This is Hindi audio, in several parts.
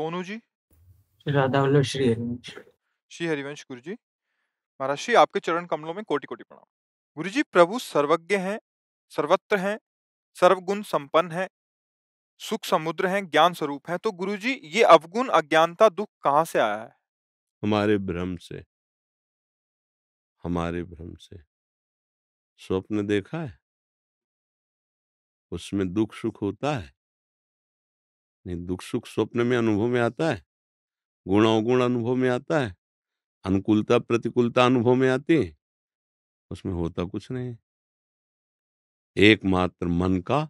सोनू जी राधा वल्लभ श्री हरिवंश श्री हरिवंश गुरु जी महाराज श्री आपके चरण कमलों में कोटि कोटि प्रणाम गुरु जी प्रभु सर्वज्ञ हैं सर्वत्र हैं सर्वगुण संपन्न हैं सुख समुद्र हैं ज्ञान स्वरूप हैं तो गुरु जी ये अवगुण अज्ञानता दुख कहाँ से आया है हमारे भ्रम से हमारे भ्रम से स्वप्न देखा है उसमें दुख सुख होता है नहीं दुख सुख स्वप्न में अनुभव में आता है गुण अवगुण अनुभव में आता है अनुकूलता प्रतिकूलता अनुभव में आती है उसमें होता कुछ नहीं एकमात्र मन का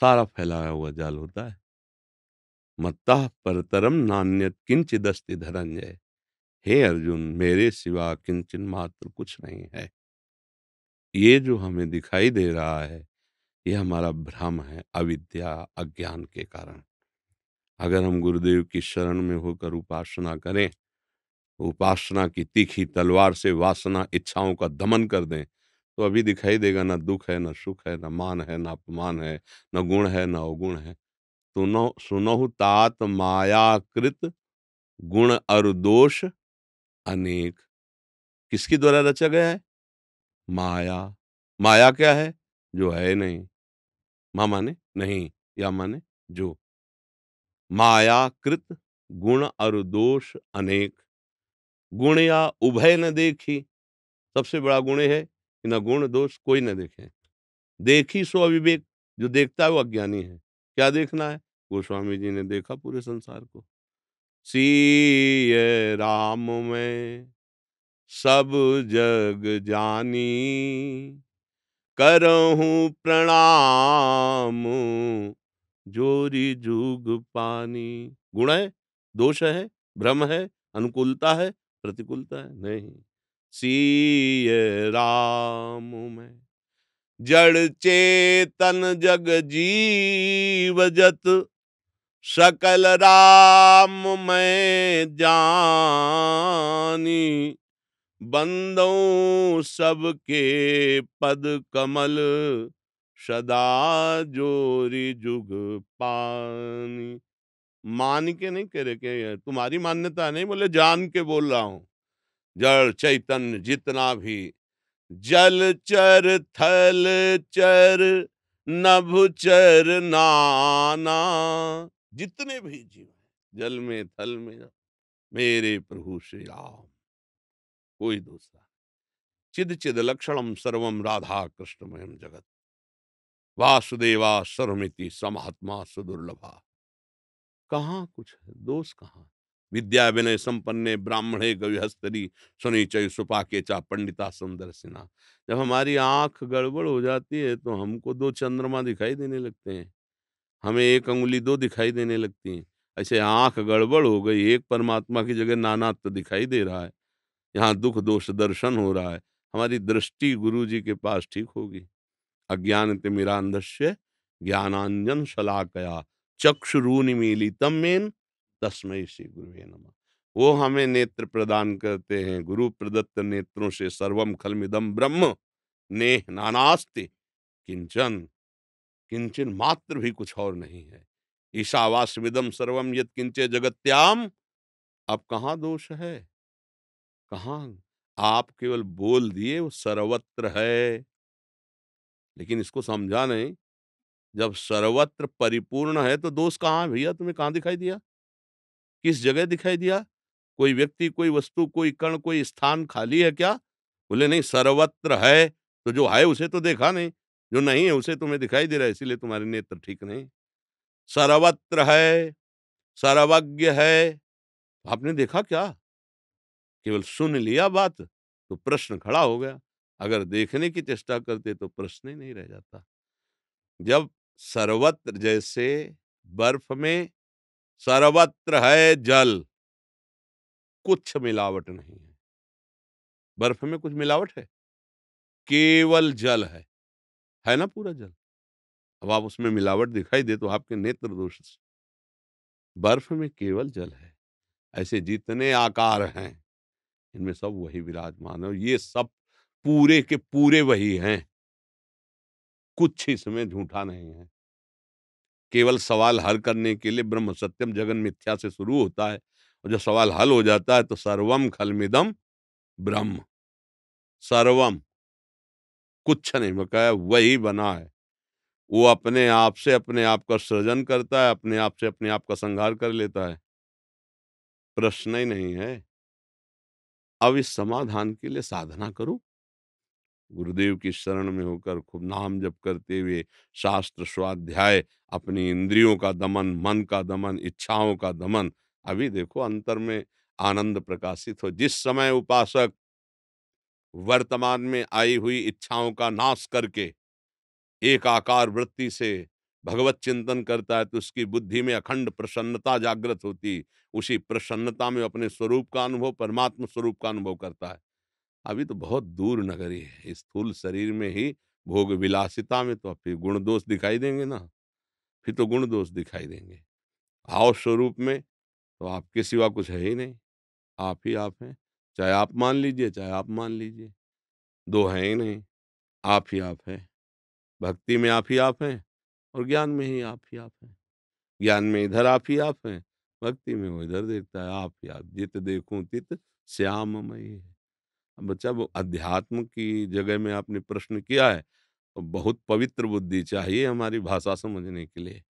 सारा फैलाया हुआ जाल होता है मत्ता परतरम नान्यत किंचित धनंजय हे अर्जुन मेरे सिवा किंचन मात्र कुछ नहीं है ये जो हमें दिखाई दे रहा है ये हमारा भ्रम है अविद्या अज्ञान के कारण अगर हम गुरुदेव की शरण में होकर उपासना करें उपासना की तीखी तलवार से वासना इच्छाओं का दमन कर दें तो अभी दिखाई देगा ना दुख है ना सुख है ना मान है ना अपमान है ना गुण है ना अवगुण है सुनो सुनो तात मायाकृत गुण और दोष अनेक किसके द्वारा रचा गया है माया माया क्या है जो है नहीं माँ माने नहीं या माने जो माया कृत गुण और दोष अनेक गुण या उभय न देखी सबसे बड़ा गुण है कि न गुण दोष कोई न देखे देखी सो अविवेक जो देखता है वो अज्ञानी है क्या देखना है गोस्वामी जी ने देखा पूरे संसार को सीय राम में सब जग जानी करहूँ प्रणाम जोरी जुग पानी गुण है दोष है भ्रम है अनुकूलता है प्रतिकूलता है नहीं सीय राम में जड़ चेतन जग जीव जत सकल राम में जानी बंदों सबके पद कमल सदा जोरी जुग पानी मान के नहीं कह रहे तुम्हारी मान्यता नहीं बोले जान के बोल रहा हूं जड़ चैतन्य जितना भी जल चर थल चर नभ चर नाना जितने भी जीव जल में थल में मेरे प्रभु श्री राम कोई दूसरा चिद चिद लक्षणम सर्वम राधा कृष्णमयम जगत वासुदेवा सर्वमिति समात्मा सुदुर्लभा कहाँ कुछ है दोष कहाँ विद्या विनय संपन्ने ब्राह्मणे गव्यहस्तरी सुनिचय सुपाके चा पंडिता सुंदर सिन्हा जब हमारी आंख गड़बड़ हो जाती है तो हमको दो चंद्रमा दिखाई देने लगते हैं हमें एक अंगुली दो दिखाई देने लगती है ऐसे आंख गड़बड़ हो गई एक परमात्मा की जगह नानात्व तो दिखाई दे रहा है यहाँ दुख दोष दर्शन हो रहा है हमारी दृष्टि गुरु जी के पास ठीक होगी अज्ञान तिमिरांध्य ज्ञानांजन शलाकया चक्षुरूनिमीलितम मेन तस्मय श्री गुरु नम वो हमें नेत्र प्रदान करते हैं गुरु प्रदत्त नेत्रों से सर्वम खलमिदम ब्रह्म नेह नानास्ति किंचन किंचन मात्र भी कुछ और नहीं है विदम सर्वम यद किंचे जगत्याम अब कहाँ दोष है कहाँ आप केवल बोल दिए वो सर्वत्र है लेकिन इसको समझा नहीं जब सर्वत्र परिपूर्ण है तो दोष कहाँ भैया तुम्हें कहाँ दिखाई दिया किस जगह दिखाई दिया कोई व्यक्ति कोई वस्तु कोई कण कोई स्थान खाली है क्या बोले नहीं सर्वत्र है तो जो है उसे तो देखा नहीं जो नहीं है उसे तुम्हें दिखाई दे रहा है इसीलिए तुम्हारे नेत्र ठीक नहीं सर्वत्र है सर्वज्ञ है आपने देखा क्या केवल सुन लिया बात तो प्रश्न खड़ा हो गया अगर देखने की चेष्टा करते तो प्रश्न ही नहीं रह जाता जब सर्वत्र जैसे बर्फ में सर्वत्र है जल कुछ मिलावट नहीं है बर्फ में कुछ मिलावट है केवल जल है है ना पूरा जल अब आप उसमें मिलावट दिखाई दे तो आपके नेत्र दोष बर्फ में केवल जल है ऐसे जितने आकार हैं इनमें सब वही विराजमान है ये सब पूरे के पूरे वही हैं कुछ इसमें झूठा नहीं है केवल सवाल हल करने के लिए ब्रह्म सत्यम जगन मिथ्या से शुरू होता है और जब सवाल हल हो जाता है तो सर्वम खलमिदम ब्रह्म सर्वम कुछ नहीं बकाया वही बना है वो अपने आप से अपने आप का सृजन करता है अपने आप से अपने आप का संहार कर लेता है प्रश्न ही नहीं है अब इस समाधान के लिए साधना करूं गुरुदेव की शरण में होकर खूब नाम जप करते हुए शास्त्र स्वाध्याय अपनी इंद्रियों का दमन मन का दमन इच्छाओं का दमन अभी देखो अंतर में आनंद प्रकाशित हो जिस समय उपासक वर्तमान में आई हुई इच्छाओं का नाश करके एक आकार वृत्ति से भगवत चिंतन करता है तो उसकी बुद्धि में अखंड प्रसन्नता जागृत होती उसी प्रसन्नता में अपने स्वरूप का अनुभव परमात्म स्वरूप का अनुभव करता है अभी तो बहुत दूर नगरी है स्थूल शरीर में ही भोग विलासिता में तो फिर गुण दोष दिखाई देंगे ना फिर तो गुण दोष दिखाई देंगे आओ स्वरूप में तो आपके सिवा कुछ है ही नहीं आप ही आप हैं चाहे आप मान लीजिए चाहे आप मान लीजिए दो हैं ही नहीं आप ही आप हैं भक्ति में आप ही आप हैं और ज्ञान में ही आप ही आप हैं ज्ञान में इधर आप ही आप हैं भक्ति में वो इधर देखता है आप ही आप जित देखूं तित श्यामयी है बच्चा वो अध्यात्म की जगह में आपने प्रश्न किया है तो बहुत पवित्र बुद्धि चाहिए हमारी भाषा समझने के लिए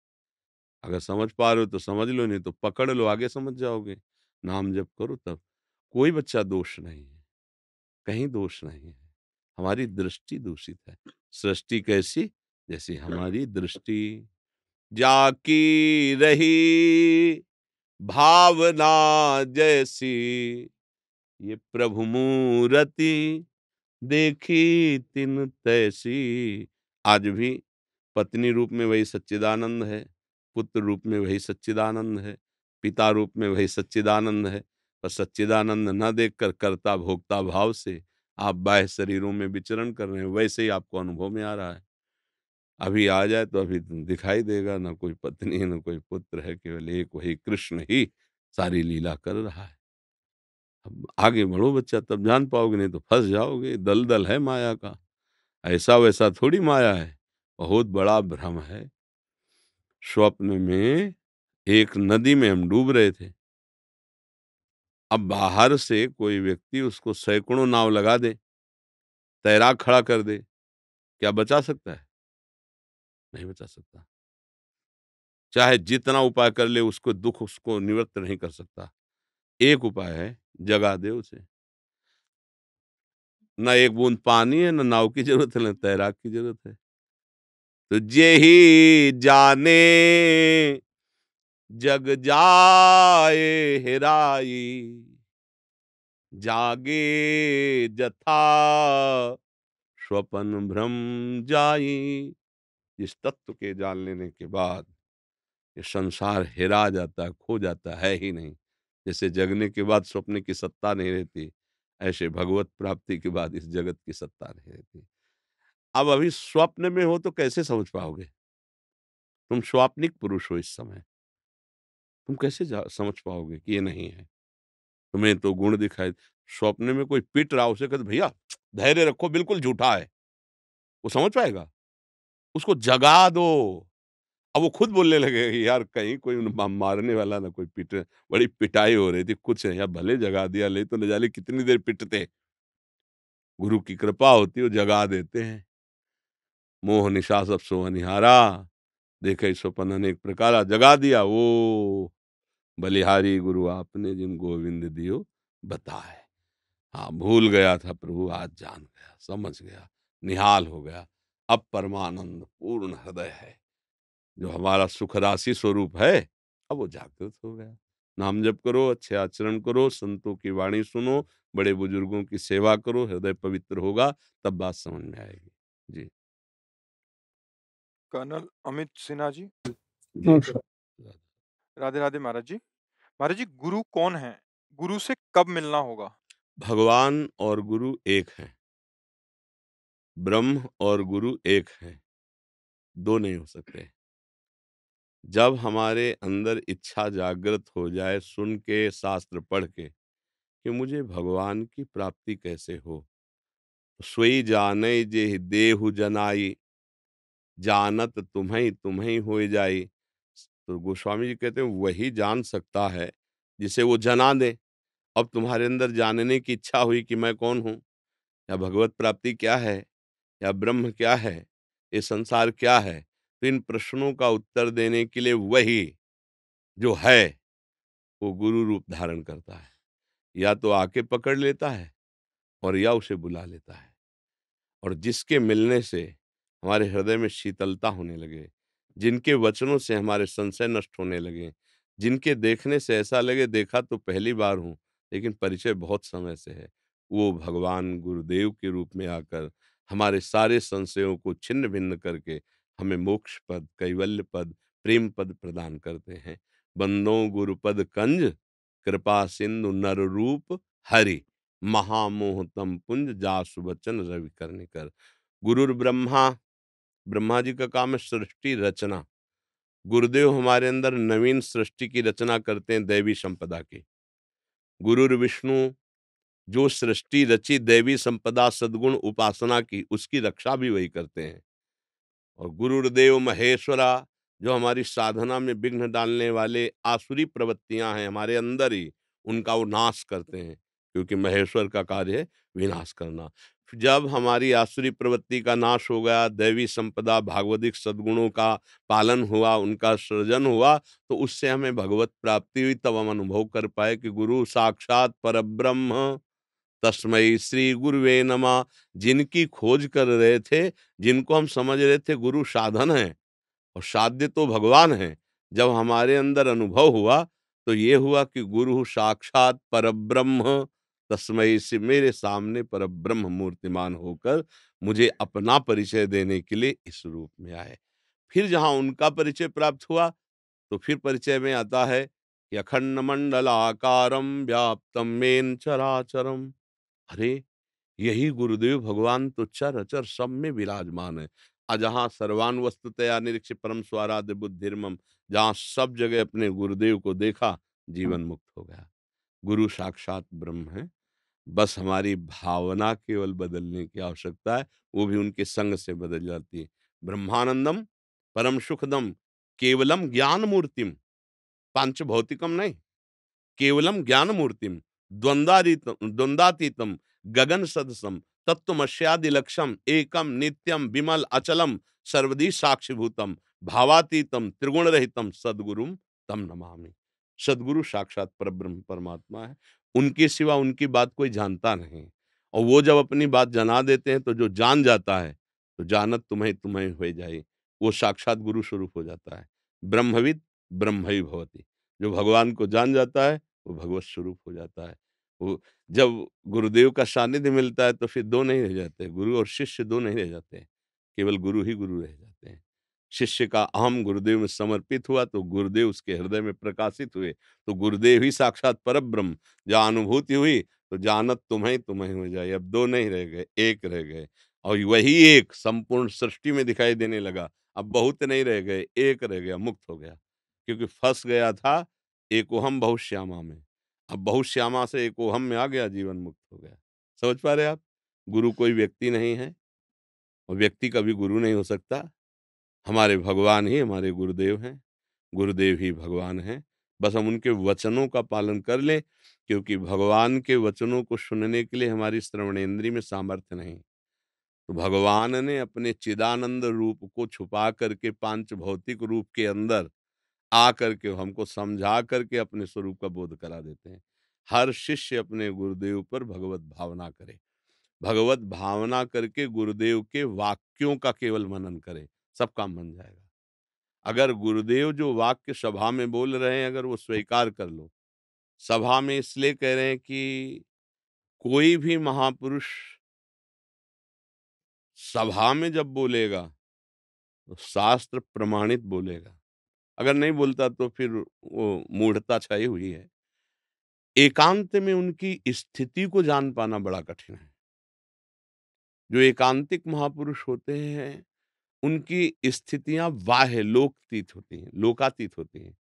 अगर समझ पा रहे हो तो समझ लो नहीं तो पकड़ लो आगे समझ जाओगे नाम जब करो तब कोई बच्चा दोष नहीं है कहीं दोष नहीं है हमारी दृष्टि दूषित है सृष्टि कैसी जैसी हमारी दृष्टि जाकी रही भावना जैसी ये प्रभु मूर्ति देखी तिन तैसी आज भी पत्नी रूप में वही सच्चिदानंद है पुत्र रूप में वही सच्चिदानंद है पिता रूप में वही सच्चिदानंद है पर सच्चिदानंद न देखकर कर्ता भोक्ता भाव से आप बाह्य शरीरों में विचरण कर रहे हैं वैसे ही आपको अनुभव में आ रहा है अभी आ जाए तो अभी तो दिखाई देगा ना कोई पत्नी न कोई पुत्र है केवल एक वही कृष्ण ही सारी लीला कर रहा है अब आगे बढ़ो बच्चा तब जान पाओगे नहीं तो फंस जाओगे दलदल है माया का ऐसा वैसा थोड़ी माया है बहुत बड़ा भ्रम है स्वप्न में एक नदी में हम डूब रहे थे अब बाहर से कोई व्यक्ति उसको सैकड़ों नाव लगा दे तैराक खड़ा कर दे क्या बचा सकता है नहीं बचा सकता चाहे जितना उपाय कर ले उसको दुख उसको निवृत्त नहीं कर सकता एक उपाय है जगा दे उसे ना एक बूंद पानी है ना नाव की जरूरत है ना तैराक की जरूरत है तो जे ही जाने जग जाए हेराई जागे जथा स्वपन भ्रम जाई इस तत्व के जान लेने के बाद ये संसार हेरा जाता खो जाता है ही नहीं जैसे जगने के बाद स्वप्न की सत्ता नहीं रहती ऐसे भगवत प्राप्ति के बाद इस जगत की सत्ता नहीं रहती अब अभी स्वप्न में हो तो कैसे समझ पाओगे तुम स्वाप्निक पुरुष हो इस समय तुम कैसे समझ पाओगे कि ये नहीं है तुम्हें तो गुण दिखाई स्वप्न में कोई पिट रहा उसे कहते भैया धैर्य रखो बिल्कुल झूठा है वो समझ पाएगा उसको जगा दो अब वो खुद बोलने लगे यार कहीं कोई मारने वाला ना कोई पिट बड़ी पिटाई हो रही थी कुछ है यार भले जगा दिया ले तो न जाने कितनी देर पिटते गुरु की कृपा होती वो जगा देते हैं मोह निशा सब सो देखे स्वपन अनेक प्रकारा जगा दिया वो बलिहारी गुरु आपने जिन गोविंद दियो बताए हाँ भूल गया था प्रभु आज जान गया समझ गया निहाल हो गया अब परमानंद पूर्ण हृदय है जो हमारा सुख राशि स्वरूप है अब वो जागृत हो गया नाम जप करो अच्छे आचरण करो संतों की वाणी सुनो बड़े बुजुर्गों की सेवा करो हृदय पवित्र होगा तब बात समझ में आएगी जी कर्नल अमित सिन्हा जी राधे राधे महाराज जी महाराज जी गुरु कौन है गुरु से कब मिलना होगा भगवान और गुरु एक है ब्रह्म और गुरु एक है दो नहीं हो सकते जब हमारे अंदर इच्छा जागृत हो जाए सुन के, शास्त्र पढ़ के, कि मुझे भगवान की प्राप्ति कैसे हो? सोई जाने जे देहु जनाई, जानत तुम्हें तुम्हें हो जाई। तो गोस्वामी जी कहते हैं वही जान सकता है जिसे वो जना दे। अब तुम्हारे अंदर जानने की इच्छा हुई कि मैं कौन हूँ? या भगवत प्राप्ति क्या है? या ब्रह्म क्या है? ये संसार क्या है? तो इन प्रश्नों का उत्तर देने के लिए वही जो है वो गुरु रूप धारण करता है या तो आके पकड़ लेता है और या उसे बुला लेता है और जिसके मिलने से हमारे हृदय में शीतलता होने लगे जिनके वचनों से हमारे संशय नष्ट होने लगे जिनके देखने से ऐसा लगे देखा तो पहली बार हूँ लेकिन परिचय बहुत समय से है वो भगवान गुरुदेव के रूप में आकर हमारे सारे संशयों को छिन्न भिन्न करके हमें मोक्ष पद कैवल्य पद प्रेम पद प्रदान करते हैं बंदो गुरुपद कंज कृपा सिंधु नर रूप हरि महामोहतम पुंज जासु वचन रवि करने कर गुरुर ब्रह्मा ब्रह्मा जी का काम है सृष्टि रचना गुरुदेव हमारे अंदर नवीन सृष्टि की रचना करते हैं देवी संपदा की गुरुर विष्णु जो सृष्टि रची देवी संपदा सद्गुण उपासना की उसकी रक्षा भी वही करते हैं और गुरुदेव महेश्वरा जो हमारी साधना में विघ्न डालने वाले आसुरी प्रवृत्तियां हैं हमारे अंदर ही उनका वो नाश करते हैं क्योंकि महेश्वर का कार्य है विनाश करना जब हमारी आसुरी प्रवृत्ति का नाश हो गया दैवी संपदा भागवतिक सद्गुणों का पालन हुआ उनका सृजन हुआ तो उससे हमें भगवत प्राप्ति हुई तब हम अनुभव कर पाए कि गुरु साक्षात पर ब्रह्म तस्मय श्री गुरुवे नमा जिनकी खोज कर रहे थे जिनको हम समझ रहे थे गुरु साधन है और साध्य तो भगवान है जब हमारे अंदर अनुभव हुआ तो ये हुआ कि गुरु साक्षात पर ब्रह्म तस्मय से मेरे सामने परब्रह्म मूर्तिमान होकर मुझे अपना परिचय देने के लिए इस रूप में आए फिर जहाँ उनका परिचय प्राप्त हुआ तो फिर परिचय में आता है कि अखंड मंडलाकार व्याप्तम मेन चराचरम अरे यही गुरुदेव भगवान तो चर अचर सब में विराजमान है अजहाँ सर्वान तया निरीक्ष परम स्वाराध बुद्धिर्मम जहाँ सब जगह अपने गुरुदेव को देखा हाँ। जीवन मुक्त हो गया गुरु साक्षात ब्रह्म है बस हमारी भावना केवल बदलने की आवश्यकता है वो भी उनके संग से बदल जाती है ब्रह्मानंदम परम सुखदम केवलम ज्ञान मूर्तिम पांच भौतिकम नहीं केवलम ज्ञान मूर्तिम द्वंद्वातीतम द्वंद्वातीतम गगन सदसम तत्वमश्यादिलक्षम एकम नित्यम विमल अचलम सर्वदी साक्षीभूतम भावातीतम त्रिगुण रहितम सदगुरु तम नमामि सदगुरु साक्षात ब्रह्म परमात्मा है उनके सिवा उनकी बात कोई जानता नहीं और वो जब अपनी बात जना देते हैं तो जो जान जाता है तो जानत तुम्हें तुम्हें हो जाए वो साक्षात गुरु स्वरूप हो जाता है ब्रह्मविद ब्रह्म ही भवती जो भगवान को जान जाता है वो भगवत स्वरूप हो जाता है वो जब गुरुदेव का सानिध्य मिलता है तो फिर दो नहीं रह जाते गुरु और शिष्य दो नहीं रह जाते केवल गुरु ही गुरु रह जाते हैं शिष्य का अहम गुरुदेव में समर्पित हुआ तो गुरुदेव उसके हृदय में प्रकाशित हुए तो गुरुदेव ही साक्षात पर ब्रह्म जो अनुभूति हुई तो जानत तुम्हें तुम्हें हो जाए अब दो नहीं रह गए एक रह गए और वही एक संपूर्ण सृष्टि में दिखाई देने लगा अब बहुत नहीं रह गए एक रह गया मुक्त हो गया क्योंकि फंस गया था एकोहम बहुश्यामा में अब बहुश्यामा से एकोहम में आ गया जीवन मुक्त हो गया समझ पा रहे आप गुरु कोई व्यक्ति नहीं है और व्यक्ति कभी गुरु नहीं हो सकता हमारे भगवान ही हमारे गुरुदेव हैं गुरुदेव ही भगवान हैं बस हम उनके वचनों का पालन कर लें क्योंकि भगवान के वचनों को सुनने के लिए हमारी श्रवणेन्द्रीय में सामर्थ्य नहीं तो भगवान ने अपने चिदानंद रूप को छुपा करके पांच भौतिक रूप के अंदर आ करके हमको समझा करके अपने स्वरूप का बोध करा देते हैं हर शिष्य अपने गुरुदेव पर भगवत भावना करे भगवत भावना करके गुरुदेव के वाक्यों का केवल मनन करे सब काम बन जाएगा अगर गुरुदेव जो वाक्य सभा में बोल रहे हैं अगर वो स्वीकार कर लो सभा में इसलिए कह रहे हैं कि कोई भी महापुरुष सभा में जब बोलेगा तो शास्त्र प्रमाणित बोलेगा अगर नहीं बोलता तो फिर वो मूढ़ता छाई हुई है एकांत में उनकी स्थिति को जान पाना बड़ा कठिन है जो एकांतिक महापुरुष होते हैं उनकी स्थितियां वाह्य लोकतीत होती हैं लोकातीत होती हैं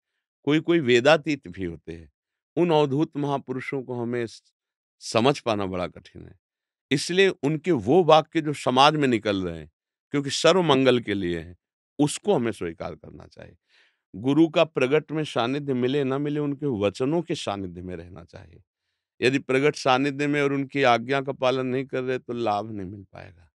कोई कोई वेदातीत भी होते हैं उन अवधूत महापुरुषों को हमें समझ पाना बड़ा कठिन है इसलिए उनके वो वाक्य जो समाज में निकल रहे हैं क्योंकि सर्व मंगल के लिए हैं उसको हमें स्वीकार करना चाहिए गुरु का प्रगट में सानिध्य मिले ना मिले उनके वचनों के सानिध्य में रहना चाहिए यदि प्रगट सानिध्य में और उनकी आज्ञा का पालन नहीं कर रहे तो लाभ नहीं मिल पाएगा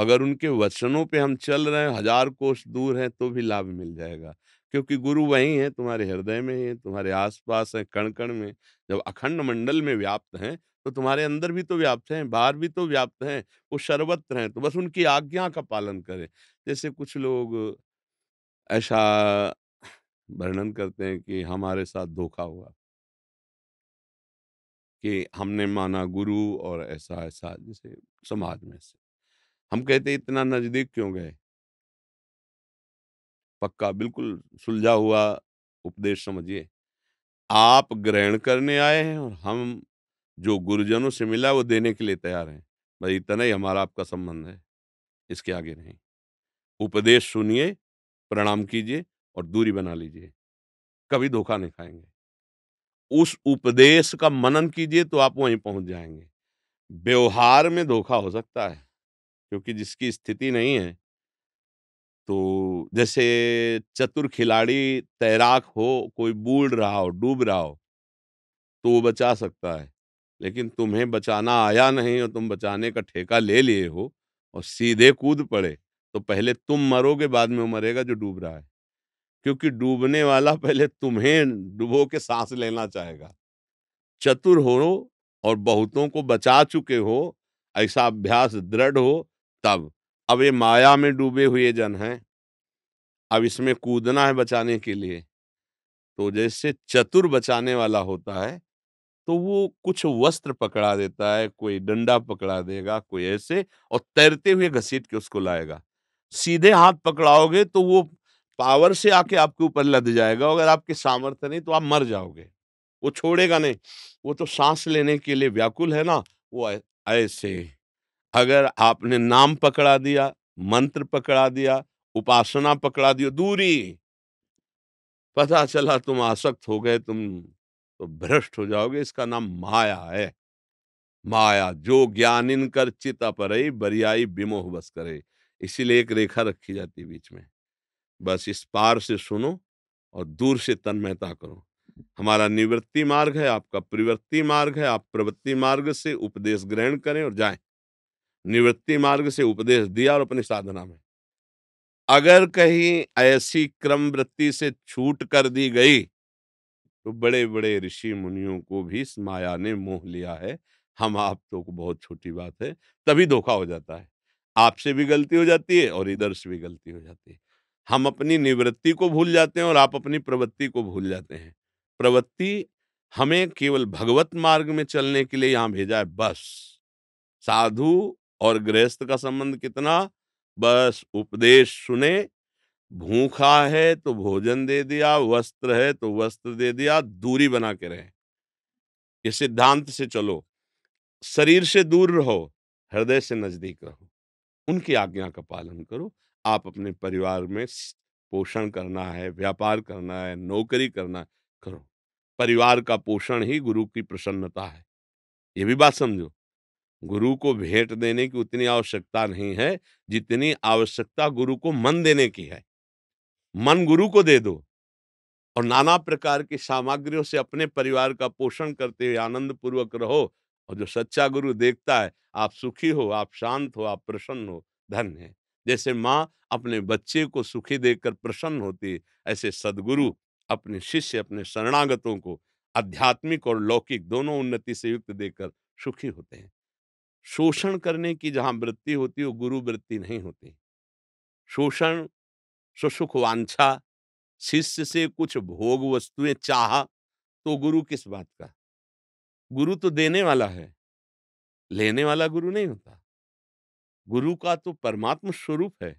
अगर उनके वचनों पे हम चल रहे हैं हजार कोष दूर हैं तो भी लाभ मिल जाएगा क्योंकि गुरु वही हैं तुम्हारे हृदय में है तुम्हारे आसपास हैं कण कण में जब अखंड मंडल में व्याप्त हैं तो तुम्हारे अंदर भी तो व्याप्त हैं बाहर भी तो व्याप्त हैं वो सर्वत्र हैं तो बस उनकी आज्ञा का पालन करें जैसे कुछ लोग ऐसा वर्णन करते हैं कि हमारे साथ धोखा हुआ कि हमने माना गुरु और ऐसा ऐसा जैसे समाज में से हम कहते इतना नज़दीक क्यों गए पक्का बिल्कुल सुलझा हुआ उपदेश समझिए आप ग्रहण करने आए हैं और हम जो गुरुजनों से मिला वो देने के लिए तैयार हैं भाई इतना ही हमारा आपका संबंध है इसके आगे नहीं उपदेश सुनिए प्रणाम कीजिए और दूरी बना लीजिए कभी धोखा नहीं खाएंगे उस उपदेश का मनन कीजिए तो आप वहीं पहुंच जाएंगे व्यवहार में धोखा हो सकता है क्योंकि जिसकी स्थिति नहीं है तो जैसे चतुर खिलाड़ी तैराक हो कोई बूढ़ रहा हो डूब रहा हो तो वो बचा सकता है लेकिन तुम्हें बचाना आया नहीं और तुम बचाने का ठेका ले लिए हो और सीधे कूद पड़े तो पहले तुम मरोगे बाद में वो मरेगा जो डूब रहा है क्योंकि डूबने वाला पहले तुम्हें डुबो के सांस लेना चाहेगा चतुर हो और बहुतों को बचा चुके हो ऐसा अभ्यास दृढ़ हो तब अब ये माया में डूबे हुए जन हैं अब इसमें कूदना है बचाने के लिए तो जैसे चतुर बचाने वाला होता है तो वो कुछ वस्त्र पकड़ा देता है कोई डंडा पकड़ा देगा कोई ऐसे और तैरते हुए घसीट के उसको लाएगा सीधे हाथ पकड़ाओगे तो वो पावर से आके आपके ऊपर लद जाएगा अगर आपके सामर्थ्य नहीं तो आप मर जाओगे वो छोड़ेगा नहीं वो तो सांस लेने के लिए व्याकुल है ना वो ऐसे अगर आपने नाम पकड़ा दिया मंत्र पकड़ा दिया उपासना पकड़ा दियो दूरी पता चला तुम आसक्त हो गए तुम तो भ्रष्ट हो जाओगे इसका नाम माया है माया जो ज्ञानिन कर चिता पर बरियाई विमोह बस करे इसीलिए एक रेखा रखी जाती है बीच में बस इस पार से सुनो और दूर से तन्मयता करो हमारा निवृत्ति मार्ग है आपका प्रवृत्ति मार्ग है आप प्रवृत्ति मार्ग से उपदेश ग्रहण करें और जाएं निवृत्ति मार्ग से उपदेश दिया और अपनी साधना में अगर कहीं ऐसी क्रम वृत्ति से छूट कर दी गई तो बड़े बड़े ऋषि मुनियों को भी इस माया ने मोह लिया है हम आप तो को बहुत छोटी बात है तभी धोखा हो जाता है आपसे भी गलती हो जाती है और इधर से भी गलती हो जाती है हम अपनी निवृत्ति को भूल जाते हैं और आप अपनी प्रवृत्ति को भूल जाते हैं प्रवृत्ति हमें केवल भगवत मार्ग में चलने के लिए यहाँ भेजा है बस साधु और गृहस्थ का संबंध कितना बस उपदेश सुने भूखा है तो भोजन दे दिया वस्त्र है तो वस्त्र दे दिया दूरी बना के रहे ये सिद्धांत से चलो शरीर से दूर रहो हृदय से नजदीक रहो उनकी आज्ञा का पालन करो आप अपने परिवार में पोषण करना है व्यापार करना है नौकरी करना है करो परिवार का पोषण ही गुरु की प्रसन्नता है ये भी बात समझो गुरु को भेंट देने की उतनी आवश्यकता नहीं है जितनी आवश्यकता गुरु को मन देने की है मन गुरु को दे दो और नाना प्रकार की सामग्रियों से अपने परिवार का पोषण करते हुए आनंद पूर्वक रहो और जो सच्चा गुरु देखता है आप सुखी हो आप शांत हो आप प्रसन्न हो धन्य है जैसे माँ अपने बच्चे को सुखी देकर प्रसन्न होती है ऐसे सदगुरु अपने शिष्य अपने शरणागतों को आध्यात्मिक और लौकिक दोनों उन्नति से युक्त देकर सुखी होते हैं शोषण करने की जहाँ वृत्ति होती है वो गुरु वृत्ति नहीं होती शोषण सुसुख वांछा शिष्य से कुछ भोग वस्तुएं चाह तो गुरु किस बात का गुरु तो देने वाला है लेने वाला गुरु नहीं होता गुरु का तो परमात्मा स्वरूप है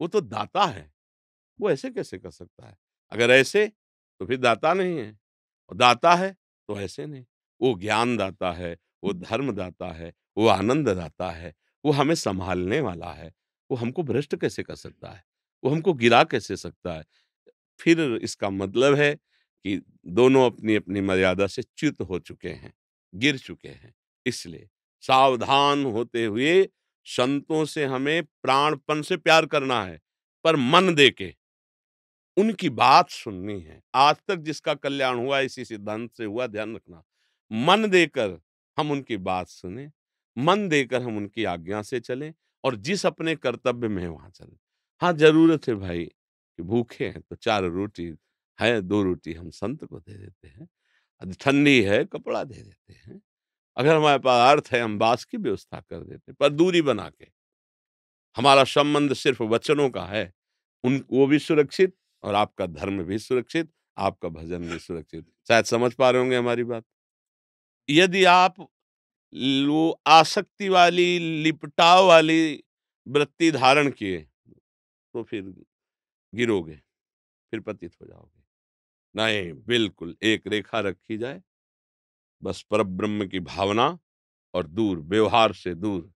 वो तो दाता है वो ऐसे कैसे कर सकता है अगर ऐसे तो फिर दाता नहीं है और दाता है तो ऐसे नहीं वो ज्ञान दाता है वो धर्म दाता है वो आनंद दाता है वो हमें संभालने वाला है वो हमको भ्रष्ट कैसे कर सकता है वो हमको गिरा कैसे सकता है फिर इसका मतलब है कि दोनों अपनी अपनी मर्यादा से च्युत हो चुके हैं गिर चुके हैं इसलिए सावधान होते हुए संतों से हमें प्राणपन से प्यार करना है पर मन दे के उनकी बात सुननी है आज तक जिसका कल्याण हुआ इसी सिद्धांत से हुआ ध्यान रखना मन देकर हम उनकी बात सुने मन देकर हम उनकी आज्ञा से चले और जिस अपने कर्तव्य में वहां चले हाँ जरूरत है भाई कि भूखे हैं तो चार रोटी है दो रोटी हम संत को दे देते हैं ठंडी है कपड़ा दे देते हैं अगर हमारे पास अर्थ है हम बास की व्यवस्था कर देते पर दूरी बना के हमारा संबंध सिर्फ वचनों का है उन वो भी सुरक्षित और आपका धर्म भी सुरक्षित आपका भजन भी सुरक्षित शायद समझ पा रहे होंगे हमारी बात यदि आप वो आसक्ति वाली लिपटाव वाली वृत्ति धारण किए तो फिर गिरोगे फिर पतित हो जाओगे नहीं बिल्कुल एक रेखा रखी जाए बस परब्रह्म की भावना और दूर व्यवहार से दूर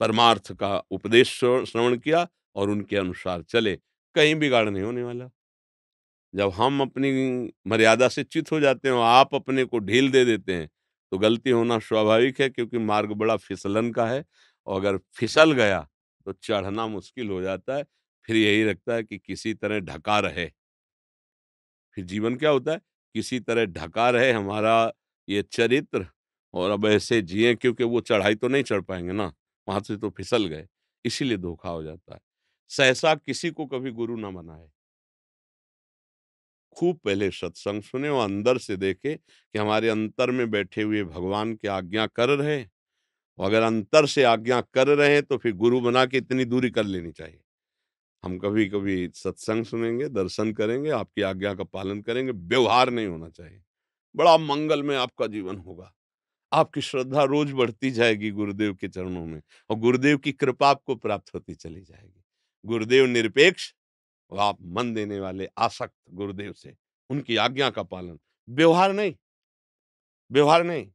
परमार्थ का उपदेश श्रवण किया और उनके अनुसार चले कहीं बिगाड़ नहीं होने वाला जब हम अपनी मर्यादा से चित हो जाते हैं आप अपने को ढील दे देते हैं तो गलती होना स्वाभाविक है क्योंकि मार्ग बड़ा फिसलन का है और अगर फिसल गया तो चढ़ना मुश्किल हो जाता है फिर यही रखता है कि किसी तरह ढका रहे फिर जीवन क्या होता है किसी तरह ढका रहे हमारा ये चरित्र और अब ऐसे जिए क्योंकि वो चढ़ाई तो नहीं चढ़ पाएंगे ना वहां से तो फिसल गए इसीलिए धोखा हो जाता है सहसा किसी को कभी गुरु ना बनाए खूब पहले सत्संग सुने और अंदर से देखे कि हमारे अंतर में बैठे हुए भगवान की आज्ञा कर रहे और अगर अंतर से आज्ञा कर रहे हैं तो फिर गुरु बना के इतनी दूरी कर लेनी चाहिए हम कभी कभी सत्संग सुनेंगे दर्शन करेंगे आपकी आज्ञा का पालन करेंगे व्यवहार नहीं होना चाहिए बड़ा मंगल में आपका जीवन होगा आपकी श्रद्धा रोज बढ़ती जाएगी गुरुदेव के चरणों में और गुरुदेव की कृपा आपको प्राप्त होती चली जाएगी गुरुदेव निरपेक्ष और आप मन देने वाले आसक्त गुरुदेव से उनकी आज्ञा का पालन व्यवहार नहीं व्यवहार नहीं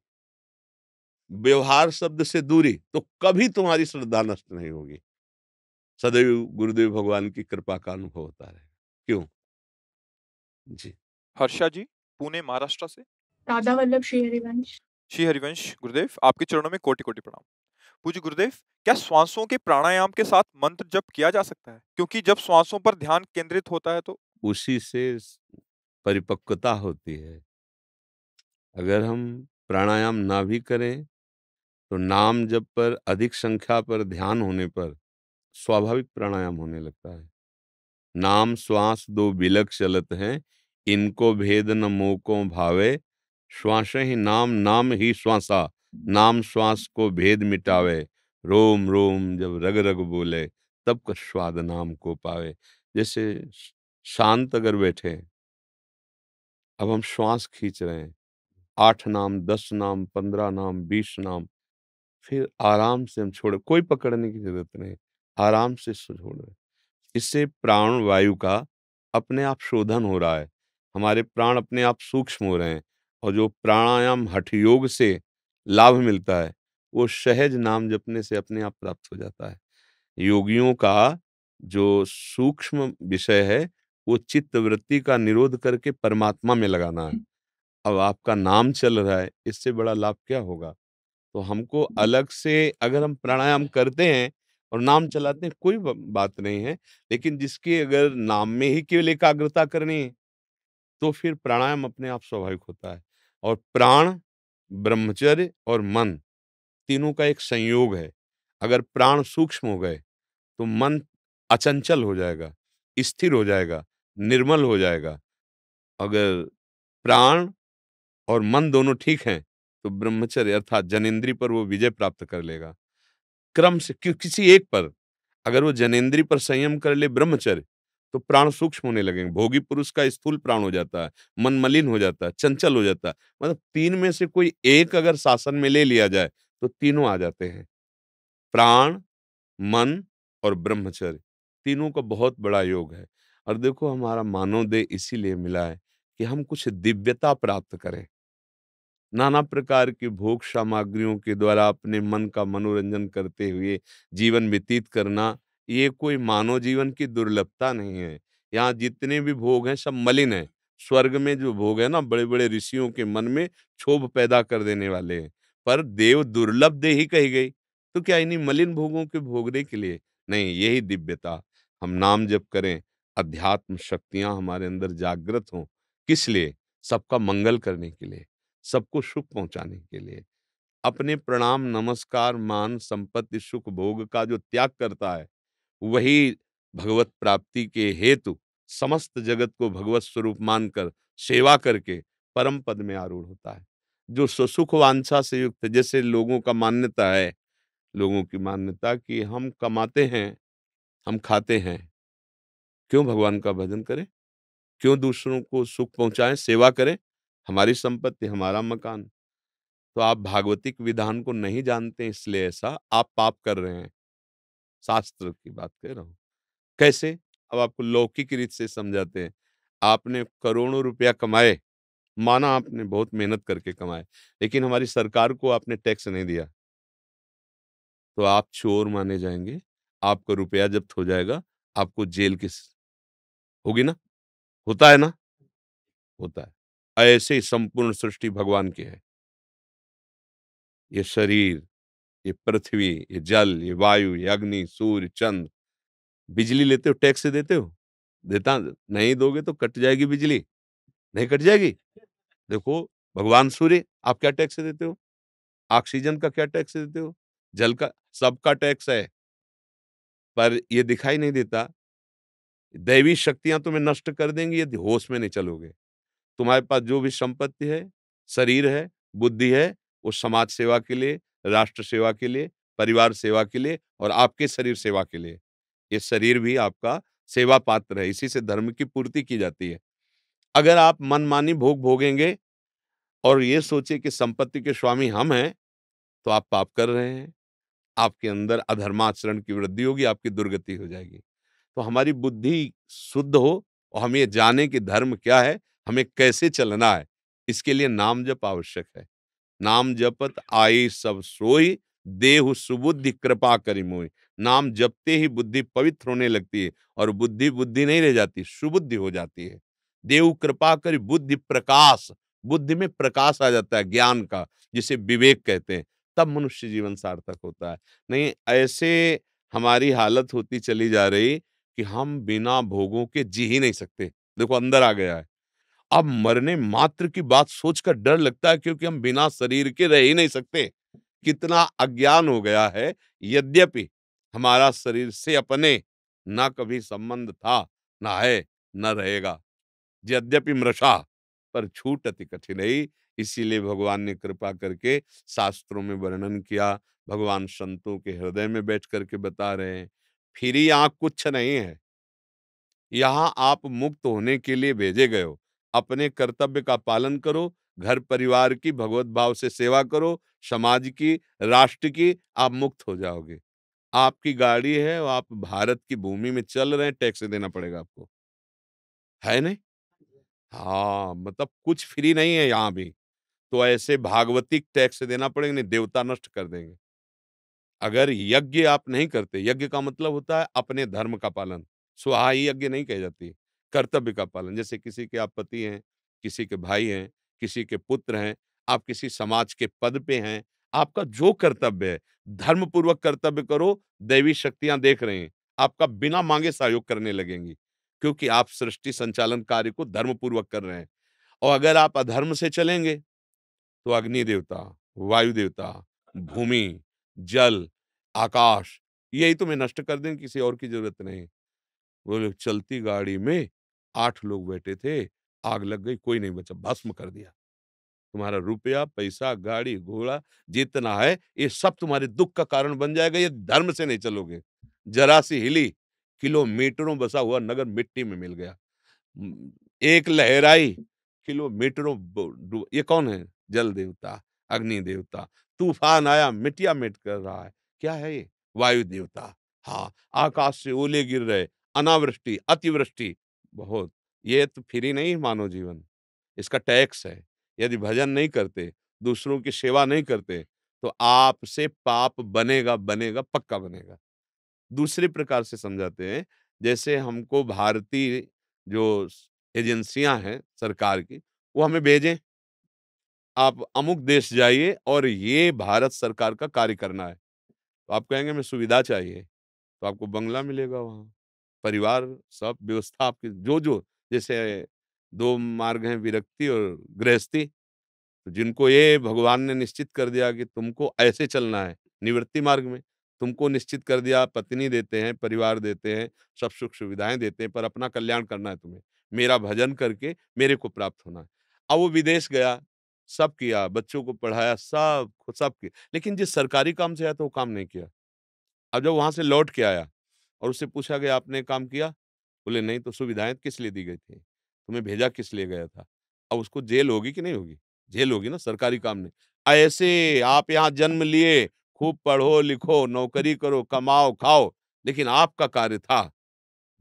व्यवहार शब्द से दूरी तो कभी तुम्हारी श्रद्धा नष्ट नहीं होगी सदैव गुरुदेव भगवान की कृपा का अनुभव होता रहेगा क्यों जी हर्षा जी पुणे महाराष्ट्र से राधा वल्लभ श्री हरिवंश श्री हरिवंश गुरुदेव आपके चरणों में कोटि कोटि प्रणाम पूज्य गुरुदेव क्या श्वासों के प्राणायाम के साथ मंत्र जप किया जा सकता है क्योंकि जब श्वासों पर ध्यान केंद्रित होता है तो उसी से परिपक्वता होती है अगर हम प्राणायाम ना भी करें तो नाम जब पर अधिक संख्या पर ध्यान होने पर स्वाभाविक प्राणायाम होने लगता है नाम श्वास दो बिलक चलत हैं इनको भेद न मोको भावे श्वास ही नाम नाम ही श्वासा नाम श्वास को भेद मिटावे रोम रोम जब रग रग बोले तब का स्वाद नाम को पावे जैसे शांत अगर बैठे अब हम श्वास खींच रहे हैं आठ नाम दस नाम पंद्रह नाम बीस नाम फिर आराम से हम छोड़े कोई पकड़ने की जरूरत नहीं आराम से छोड़ रहे इससे प्राण वायु का अपने आप शोधन हो रहा है हमारे प्राण अपने आप सूक्ष्म हो रहे हैं और जो प्राणायाम हठ योग से लाभ मिलता है वो सहज नाम जपने से अपने आप प्राप्त हो जाता है योगियों का जो सूक्ष्म विषय है वो चित्त वृत्ति का निरोध करके परमात्मा में लगाना है अब आपका नाम चल रहा है इससे बड़ा लाभ क्या होगा तो हमको अलग से अगर हम प्राणायाम करते हैं और नाम चलाते हैं कोई बात नहीं है लेकिन जिसकी अगर नाम में ही केवल एकाग्रता करनी है तो फिर प्राणायाम अपने आप स्वाभाविक होता है और प्राण ब्रह्मचर्य और मन तीनों का एक संयोग है अगर प्राण सूक्ष्म हो गए तो मन अचंचल हो जाएगा स्थिर हो जाएगा निर्मल हो जाएगा अगर प्राण और मन दोनों ठीक हैं तो ब्रह्मचर्य अर्थात जनेन्द्री पर वो विजय प्राप्त कर लेगा क्रम से क्यों किसी एक पर अगर वो जनेन्द्री पर संयम कर ले ब्रह्मचर्य तो प्राण सूक्ष्म होने लगेंगे भोगी पुरुष का स्थूल प्राण हो जाता है मन मलिन हो जाता है चंचल हो जाता है मतलब तीन में से कोई एक अगर शासन में ले लिया जाए तो तीनों आ जाते हैं प्राण मन और ब्रह्मचर्य तीनों का बहुत बड़ा योग है और देखो हमारा मानव देह इसीलिए मिला है कि हम कुछ दिव्यता प्राप्त करें नाना प्रकार की भोग सामग्रियों के द्वारा अपने मन का मनोरंजन करते हुए जीवन व्यतीत करना ये कोई मानव जीवन की दुर्लभता नहीं है। यहाँ जितने भी भोग हैं सब मलिन है स्वर्ग में जो भोग है ना बड़े-बड़े ऋषियों के मन में क्षोभ पैदा कर देने वाले हैं। पर देव दुर्लभ दे ही कही गई। तो क्या इन्हीं मलिन भोगों के भोगने के लिए? नहीं, यही दिव्यता। हम नाम जप करें, अध्यात्म शक्तियाँ हमारे अंदर जागृत हों। किस लिए? सबका मंगल करने के लिए, सबको सुख पहुँचाने के लिए। अपने प्रणाम, नमस्कार, मान, संपत्ति, सुख, भोग का जो त्याग करता है, वही भगवत प्राप्ति के हेतु समस्त जगत को भगवत स्वरूप मानकर सेवा करके परम पद में आरूढ़ होता है जो सुसुख वांछा से युक्त जैसे लोगों का मान्यता है लोगों की मान्यता कि हम कमाते हैं हम खाते हैं क्यों भगवान का भजन करें क्यों दूसरों को सुख पहुंचाएं सेवा करें हमारी संपत्ति हमारा मकान तो आप भागवतिक विधान को नहीं जानते इसलिए ऐसा आप पाप कर रहे हैं शास्त्र की बात कह रहा हूँ कैसे अब आपको लौकिक रीत से समझाते हैं आपने करोड़ों रुपया कमाए माना आपने बहुत मेहनत करके कमाए लेकिन हमारी सरकार को आपने टैक्स नहीं दिया तो आप चोर माने जाएंगे आपका रुपया जब्त हो जाएगा आपको जेल की होगी ना होता है ना होता है ऐसे ही संपूर्ण सृष्टि भगवान की है ये शरीर ये पृथ्वी ये जल ये वायु ये अग्नि सूर्य चंद बिजली लेते हो टैक्स देते हो देता नहीं दोगे तो कट जाएगी बिजली नहीं कट जाएगी देखो भगवान सूर्य आप क्या टैक्स देते हो ऑक्सीजन का क्या टैक्स देते हो जल का सबका टैक्स है पर यह दिखाई नहीं देता दैवी शक्तियां तुम्हें नष्ट कर देंगी यदि होश में नहीं चलोगे तुम्हारे पास जो भी संपत्ति है शरीर है बुद्धि है वो समाज सेवा के लिए राष्ट्र सेवा के लिए परिवार सेवा के लिए और आपके शरीर सेवा के लिए ये शरीर भी आपका सेवा पात्र है इसी से धर्म की पूर्ति की जाती है अगर आप मनमानी भोग भोगेंगे और ये सोचे कि संपत्ति के स्वामी हम हैं तो आप पाप कर रहे हैं आपके अंदर अधर्माचरण की वृद्धि होगी आपकी दुर्गति हो जाएगी तो हमारी बुद्धि शुद्ध हो और हम ये जाने कि धर्म क्या है हमें कैसे चलना है इसके लिए नाम जप आवश्यक है नाम जपत आए सब सोई देह सुबुद्धि कृपा करी मोई नाम जपते ही बुद्धि पवित्र होने लगती है और बुद्धि बुद्धि नहीं रह जाती सुबुद्धि हो जाती है देव कृपा करी बुद्धि प्रकाश बुद्धि में प्रकाश आ जाता है ज्ञान का जिसे विवेक कहते हैं तब मनुष्य जीवन सार्थक होता है नहीं ऐसे हमारी हालत होती चली जा रही कि हम बिना भोगों के जी ही नहीं सकते देखो अंदर आ गया है अब मरने मात्र की बात सोचकर डर लगता है क्योंकि हम बिना शरीर के रह ही नहीं सकते कितना अज्ञान हो गया है यद्यपि हमारा शरीर से अपने ना कभी संबंध था ना है न रहेगा यद्यपि मृषा पर छूट अति कठिन ही इसीलिए भगवान ने कृपा करके शास्त्रों में वर्णन किया भगवान संतों के हृदय में बैठ करके बता रहे हैं फिर यहाँ कुछ नहीं है यहाँ आप मुक्त होने के लिए भेजे गए हो अपने कर्तव्य का पालन करो घर परिवार की भगवत भाव से सेवा करो समाज की राष्ट्र की आप मुक्त हो जाओगे आपकी गाड़ी है और आप भारत की भूमि में चल रहे हैं टैक्स देना पड़ेगा आपको है नहीं हाँ मतलब कुछ फ्री नहीं है यहाँ भी तो ऐसे भागवतिक टैक्स देना पड़ेगा नहीं देवता नष्ट कर देंगे अगर यज्ञ आप नहीं करते यज्ञ का मतलब होता है अपने धर्म का पालन सुहा यज्ञ नहीं कह जाती कर्तव्य का पालन जैसे किसी के आप पति हैं किसी के भाई हैं किसी के पुत्र हैं आप किसी समाज के पद पे हैं आपका जो कर्तव्य है धर्म पूर्वक कर्तव्य करो दैवी शक्तियां देख रहे हैं आपका बिना मांगे सहयोग करने लगेंगी क्योंकि आप सृष्टि संचालन कार्य को धर्म पूर्वक कर रहे हैं और अगर आप अधर्म से चलेंगे तो अग्नि देवता वायु देवता भूमि जल आकाश यही तुम्हें तो नष्ट कर दें किसी और की जरूरत नहीं बोले चलती गाड़ी में आठ लोग बैठे थे आग लग गई कोई नहीं बचा भस्म कर दिया तुम्हारा रुपया पैसा गाड़ी घोड़ा जितना है ये सब तुम्हारे दुख का कारण बन जाएगा ये धर्म से नहीं चलोगे जरा सी हिली किलोमीटरों बसा हुआ नगर मिट्टी में मिल गया एक लहराई किलोमीटरों ये कौन है जल देवता अग्नि देवता तूफान आया मिटिया मिट कर रहा है क्या है ये वायु देवता हाँ आकाश से ओले गिर रहे अनावृष्टि अतिवृष्टि बहुत ये तो फ्री नहीं मानव जीवन इसका टैक्स है यदि भजन नहीं करते दूसरों की सेवा नहीं करते तो आपसे पाप बनेगा बनेगा पक्का बनेगा दूसरे प्रकार से समझाते हैं जैसे हमको भारतीय जो एजेंसियां हैं सरकार की वो हमें भेजें आप अमुक देश जाइए और ये भारत सरकार का कार्य करना है तो आप कहेंगे हमें सुविधा चाहिए तो आपको बंगला मिलेगा वहाँ परिवार सब व्यवस्था आपकी जो जो जैसे दो मार्ग हैं विरक्ति और गृहस्थी तो जिनको ये भगवान ने निश्चित कर दिया कि तुमको ऐसे चलना है निवृत्ति मार्ग में तुमको निश्चित कर दिया पत्नी देते हैं परिवार देते हैं सब सुख सुविधाएं देते हैं पर अपना कल्याण करना है तुम्हें मेरा भजन करके मेरे को प्राप्त होना है अब वो विदेश गया सब किया बच्चों को पढ़ाया सब सब किया लेकिन जिस सरकारी काम से आया तो वो काम नहीं किया अब जब वहां से लौट के आया और उससे पूछा गया आपने काम किया बोले नहीं तो सुविधाएं किस लिए दी गई थी तुम्हें भेजा किस लिए गया था अब उसको जेल होगी कि नहीं होगी जेल होगी ना सरकारी काम ने ऐसे आप यहाँ जन्म लिए खूब पढ़ो लिखो नौकरी करो कमाओ खाओ लेकिन आपका कार्य था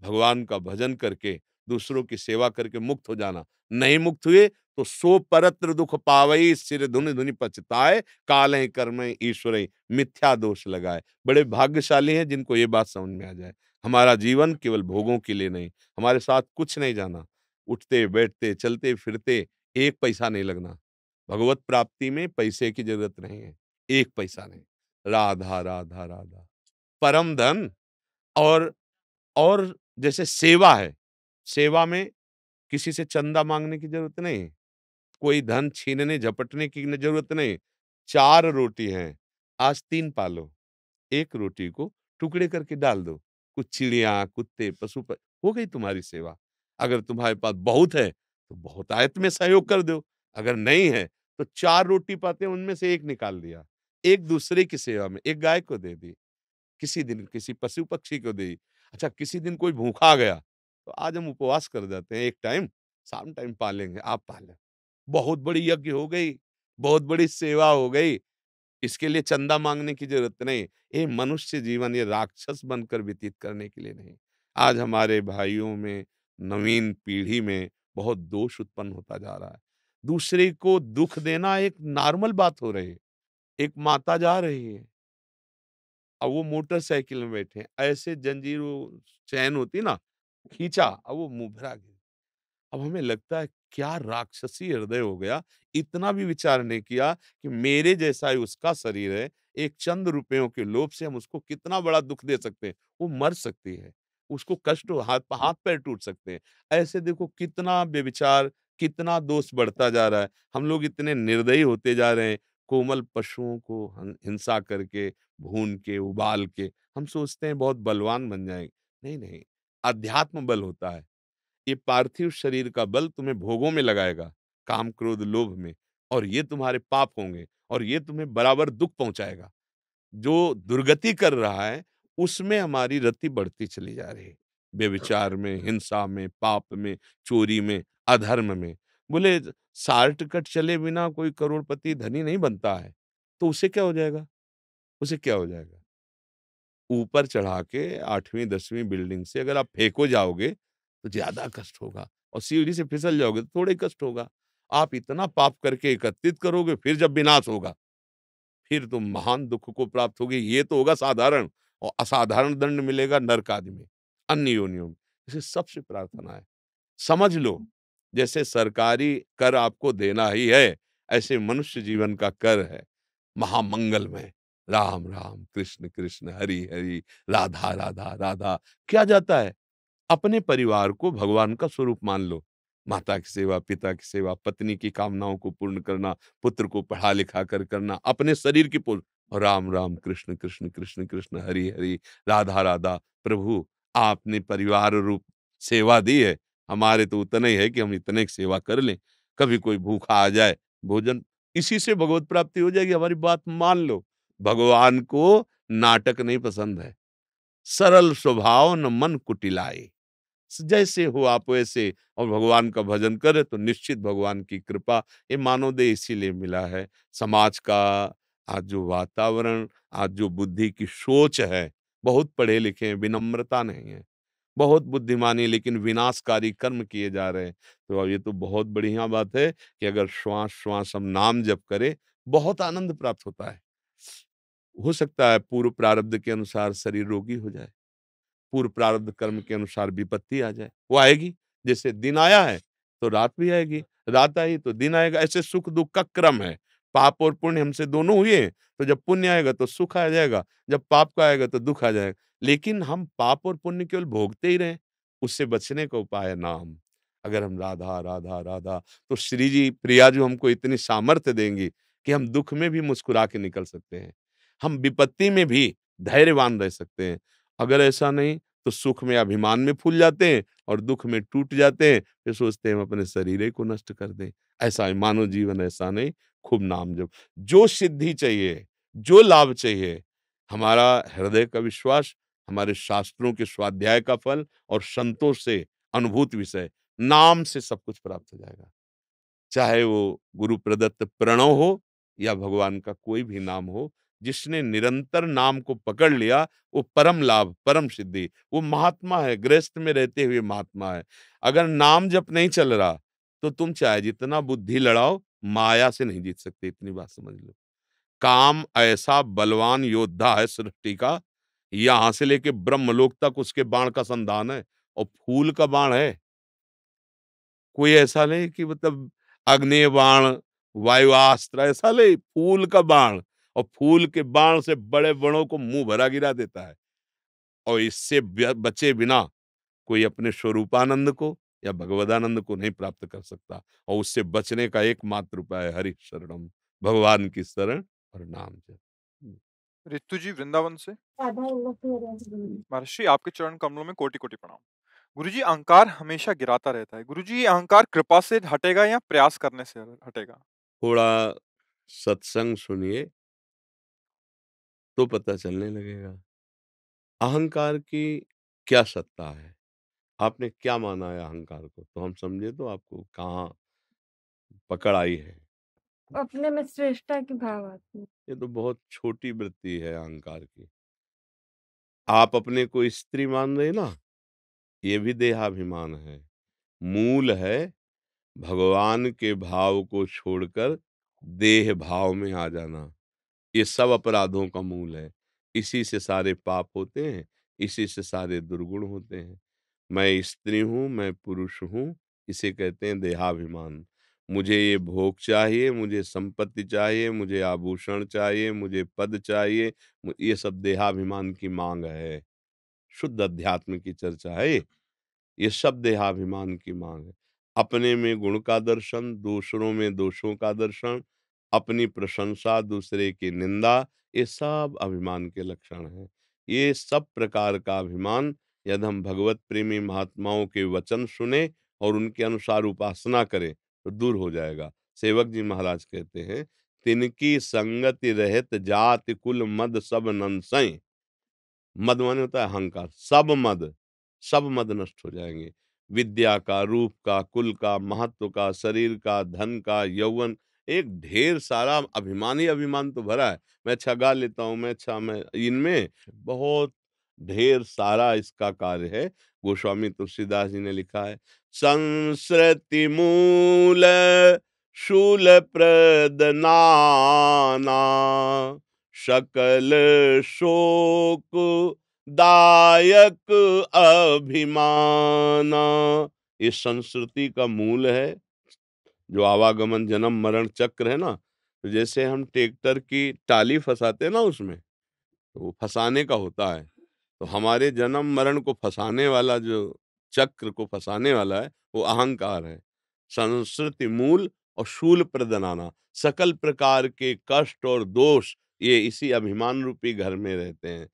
भगवान का भजन करके दूसरों की सेवा करके मुक्त हो जाना नहीं मुक्त हुए तो सो परत्र दुख पावई सिर धुन धुनि पचताए काले कर्म ईश्वर मिथ्या दोष लगाए बड़े भाग्यशाली हैं जिनको ये बात समझ में आ जाए हमारा जीवन केवल भोगों के लिए नहीं हमारे साथ कुछ नहीं जाना उठते बैठते चलते फिरते एक पैसा नहीं लगना भगवत प्राप्ति में पैसे की जरूरत नहीं है एक पैसा नहीं राधा राधा राधा परम धन और और जैसे सेवा है सेवा में किसी से चंदा मांगने की जरूरत नहीं है कोई धन छीनने झपटने की जरूरत नहीं चार रोटी है आज तीन पालो एक रोटी को टुकड़े करके डाल दो कुछ चिड़िया कुत्ते पशु हो गई तुम्हारी सेवा अगर तुम्हारे पास बहुत है तो बहुत आयत में सहयोग कर दो अगर नहीं है तो चार रोटी पाते उनमें से एक निकाल दिया एक दूसरे की सेवा में एक गाय को दे दी किसी दिन किसी पशु पक्षी को दे दी अच्छा किसी दिन कोई भूखा गया तो आज हम उपवास कर जाते हैं एक टाइम शाम टाइम पालेंगे आप पालें बहुत बड़ी यज्ञ हो गई बहुत बड़ी सेवा हो गई इसके लिए चंदा मांगने की जरूरत नहीं ये मनुष्य जीवन ये राक्षस बनकर व्यतीत करने के लिए नहीं आज हमारे भाइयों में नवीन पीढ़ी में बहुत दोष उत्पन्न होता जा रहा है दूसरे को दुख देना एक नॉर्मल बात हो रही है एक माता जा रही है अब वो मोटरसाइकिल में बैठे ऐसे जंजीर चैन होती ना खींचा अब वो मुभरा गया अब हमें लगता है क्या राक्षसी हृदय हो गया इतना भी विचार नहीं किया कि मेरे जैसा ही उसका शरीर है एक चंद रुपयों के लोभ से हम उसको कितना बड़ा दुख दे सकते हैं वो मर सकती है उसको कष्ट हाथ हाथ पैर टूट सकते हैं ऐसे देखो कितना बेविचार कितना दोष बढ़ता जा रहा है हम लोग इतने निर्दयी होते जा रहे हैं कोमल पशुओं को हिंसा करके भून के उबाल के हम सोचते हैं बहुत बलवान बन जाएंगे नहीं नहीं अध्यात्म बल होता है ये पार्थिव शरीर का बल तुम्हें भोगों में लगाएगा काम क्रोध लोभ में और ये तुम्हारे पाप होंगे और ये तुम्हें बराबर दुख पहुंचाएगा जो दुर्गति कर रहा है उसमें हमारी रति बढ़ती चली जा रही है व्यविचार अच्छा। में हिंसा में पाप में चोरी में अधर्म में बोले शार्ट कट चले बिना कोई करोड़पति धनी नहीं बनता है तो उसे क्या हो जाएगा उसे क्या हो जाएगा ऊपर चढ़ा के आठवीं दसवीं बिल्डिंग से अगर आप फेंको जाओगे तो ज्यादा कष्ट होगा और सीढ़ी से फिसल जाओगे तो थोड़े कष्ट होगा आप इतना पाप करके एकत्रित करोगे फिर जब विनाश होगा फिर तुम तो महान दुख को प्राप्त होगी ये तो होगा साधारण और असाधारण दंड मिलेगा नरक आदि में अन्य योनियों में इसे सबसे प्रार्थना है समझ लो जैसे सरकारी कर आपको देना ही है ऐसे मनुष्य जीवन का कर है महामंगल में राम राम कृष्ण कृष्ण हरि हरि राधा राधा राधा क्या जाता है अपने परिवार को भगवान का स्वरूप मान लो माता की सेवा पिता की सेवा पत्नी की कामनाओं को पूर्ण करना पुत्र को पढ़ा लिखा कर करना अपने शरीर की पूर्ण और राम राम कृष्ण कृष्ण कृष्ण कृष्ण हरि हरि राधा राधा प्रभु आपने परिवार रूप सेवा दी है हमारे तो उतना ही है कि हम इतने की सेवा कर लें कभी कोई भूखा आ जाए भोजन इसी से भगवत प्राप्ति हो जाएगी हमारी बात मान लो भगवान को नाटक नहीं पसंद है सरल स्वभाव न मन कुटिलाए जैसे हो आप वैसे और भगवान का भजन करे तो निश्चित भगवान की कृपा ये दे इसीलिए मिला है समाज का आज जो वातावरण आज जो बुद्धि की सोच है बहुत पढ़े लिखे हैं विनम्रता नहीं है बहुत बुद्धिमानी लेकिन विनाशकारी कर्म किए जा रहे हैं तो ये तो बहुत बढ़िया बात है कि अगर श्वास श्वास हम नाम जप करें बहुत आनंद प्राप्त होता है हो सकता है पूर्व प्रारब्ध के अनुसार शरीर रोगी हो जाए पूर्व प्रारब्ध कर्म के अनुसार विपत्ति आ जाए वो आएगी जैसे दिन आया है तो रात भी आएगी रात आई तो दिन आएगा ऐसे सुख दुख का क्रम है पाप और पुण्य हमसे दोनों हुए हैं तो जब पुण्य आएगा तो सुख आ जाएगा जब पाप का आएगा तो दुख आ जाएगा लेकिन हम पाप और पुण्य केवल भोगते ही रहे उससे बचने का उपाय है नाम अगर हम राधा राधा राधा तो श्री जी प्रिया जो हमको इतनी सामर्थ्य देंगी कि हम दुख में भी मुस्कुरा के निकल सकते हैं हम विपत्ति में भी धैर्यवान रह सकते हैं अगर ऐसा नहीं तो सुख में अभिमान में फूल जाते हैं और दुख में टूट जाते हैं फिर सोचते हैं हम अपने शरीर को नष्ट कर दें ऐसा है मानव जीवन ऐसा नहीं खूब नाम जब जो सिद्धि चाहिए जो लाभ चाहिए हमारा हृदय का विश्वास हमारे शास्त्रों के स्वाध्याय का फल और संतों से अनुभूत विषय नाम से सब कुछ प्राप्त हो जाएगा चाहे वो गुरु प्रदत्त प्रणव हो या भगवान का कोई भी नाम हो जिसने निरंतर नाम को पकड़ लिया वो परम लाभ परम सिद्धि वो महात्मा है गृहस्थ में रहते हुए महात्मा है अगर नाम जब नहीं चल रहा तो तुम चाहे जितना बुद्धि लड़ाओ माया से नहीं जीत सकते इतनी बात समझ लो काम ऐसा बलवान योद्धा है सृष्टि का यहां से लेके ब्रह्मलोक तक उसके बाण का संधान है और फूल का बाण है कोई ऐसा नहीं कि मतलब अग्नि बाण वायुअस्त्र ऐसा नहीं फूल का बाण और फूल के बाण से बड़े बड़ों को मुंह भरा गिरा देता है और इससे बचे बिना कोई अपने स्वरूपानंद को या भगवदानंद को नहीं प्राप्त कर सकता और उससे बचने का एकमात्र उपाय हरि शरणम भगवान की शरण और नाम जप ऋतु जी वृंदावन से महर्षि आपके चरण कमलों में कोटि कोटि प्रणाम गुरु जी अहंकार हमेशा गिराता रहता है गुरु जी अहंकार कृपा से हटेगा या प्रयास करने से हटेगा थोड़ा सत्संग सुनिए तो पता चलने लगेगा। अहंकार की क्या सत्ता है? आपने क्या माना है अहंकार को? तो हम समझे तो आपको कहाँ पकड़ आई है। अपने में श्रेष्ठता की भाव आती है। ये तो बहुत छोटी वृत्ति है अहंकार की। आप अपने को स्त्री मान रहे ना, ये भी देहाभिमान है। मूल है भगवान के भाव को छोड़कर देह भाव में आ जाना। ये सब अपराधों का मूल है इसी से सारे पाप होते हैं इसी से सारे दुर्गुण होते हैं मैं स्त्री हूँ मैं पुरुष हूँ इसे कहते हैं देहाभिमान मुझे ये भोग चाहिए मुझे संपत्ति चाहिए मुझे आभूषण चाहिए मुझे पद चाहिए ये सब देहाभिमान की मांग है शुद्ध अध्यात्म की चर्चा है ये सब देहाभिमान की मांग है अपने में गुण का दर्शन दूसरों में दोषों का दर्शन अपनी प्रशंसा दूसरे की निंदा ये सब अभिमान के लक्षण हैं ये सब प्रकार का अभिमान यदि हम भगवत प्रेमी महात्माओं के वचन सुने और उनके अनुसार उपासना करें तो दूर हो जाएगा सेवक जी महाराज कहते हैं तिनकी संगति रहत जात कुल मद सब नंसय मद माने होता है अहंकार सब मद सब मद नष्ट हो जाएंगे विद्या का रूप का कुल का महत्व का शरीर का धन का यौवन एक ढेर सारा अभिमान ही अभिमान तो भरा है मैं अच्छा गा लेता हूँ मैं अच्छा मैं इनमें बहुत ढेर सारा इसका कार्य है गोस्वामी तुलसीदास जी ने लिखा है संस्कृति मूल शूल प्रदनाना शकल शोक दायक अभिमान ये संस्कृति का मूल है जो आवागमन जन्म मरण चक्र है ना तो जैसे हम ट्रैक्टर की टाली फंसाते ना उसमें तो वो फंसाने का होता है तो हमारे जन्म मरण को फंसाने वाला जो चक्र को फंसाने वाला है वो अहंकार है संस्कृति मूल और शूल प्रदनाना सकल प्रकार के कष्ट और दोष ये इसी अभिमान रूपी घर में रहते हैं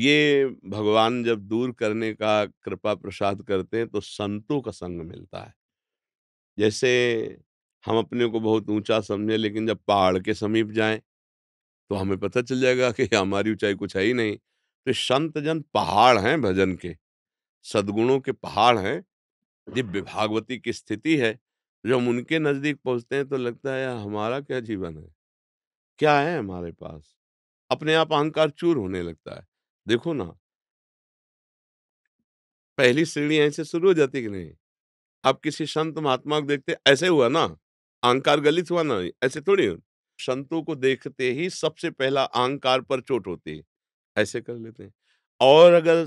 ये भगवान जब दूर करने का कृपा प्रसाद करते हैं तो संतों का संग मिलता है जैसे हम अपने को बहुत ऊंचा समझे लेकिन जब पहाड़ के समीप जाएं तो हमें पता चल जाएगा कि हमारी ऊंचाई कुछ है ही नहीं तो संत जन पहाड़ हैं भजन के सदगुणों के पहाड़ हैं दिव्य भागवती की स्थिति है जब हम उनके नज़दीक पहुंचते हैं तो लगता है हमारा क्या जीवन है क्या है हमारे पास अपने आप अहंकार चूर होने लगता है देखो ना पहली श्रेणी ऐसे शुरू हो जाती कि नहीं आप किसी संत महात्मा को देखते ऐसे हुआ ना अहंकार गलित हुआ ना ऐसे थोड़ी हो संतों को देखते ही सबसे पहला अहंकार पर चोट होती है ऐसे कर लेते हैं और अगर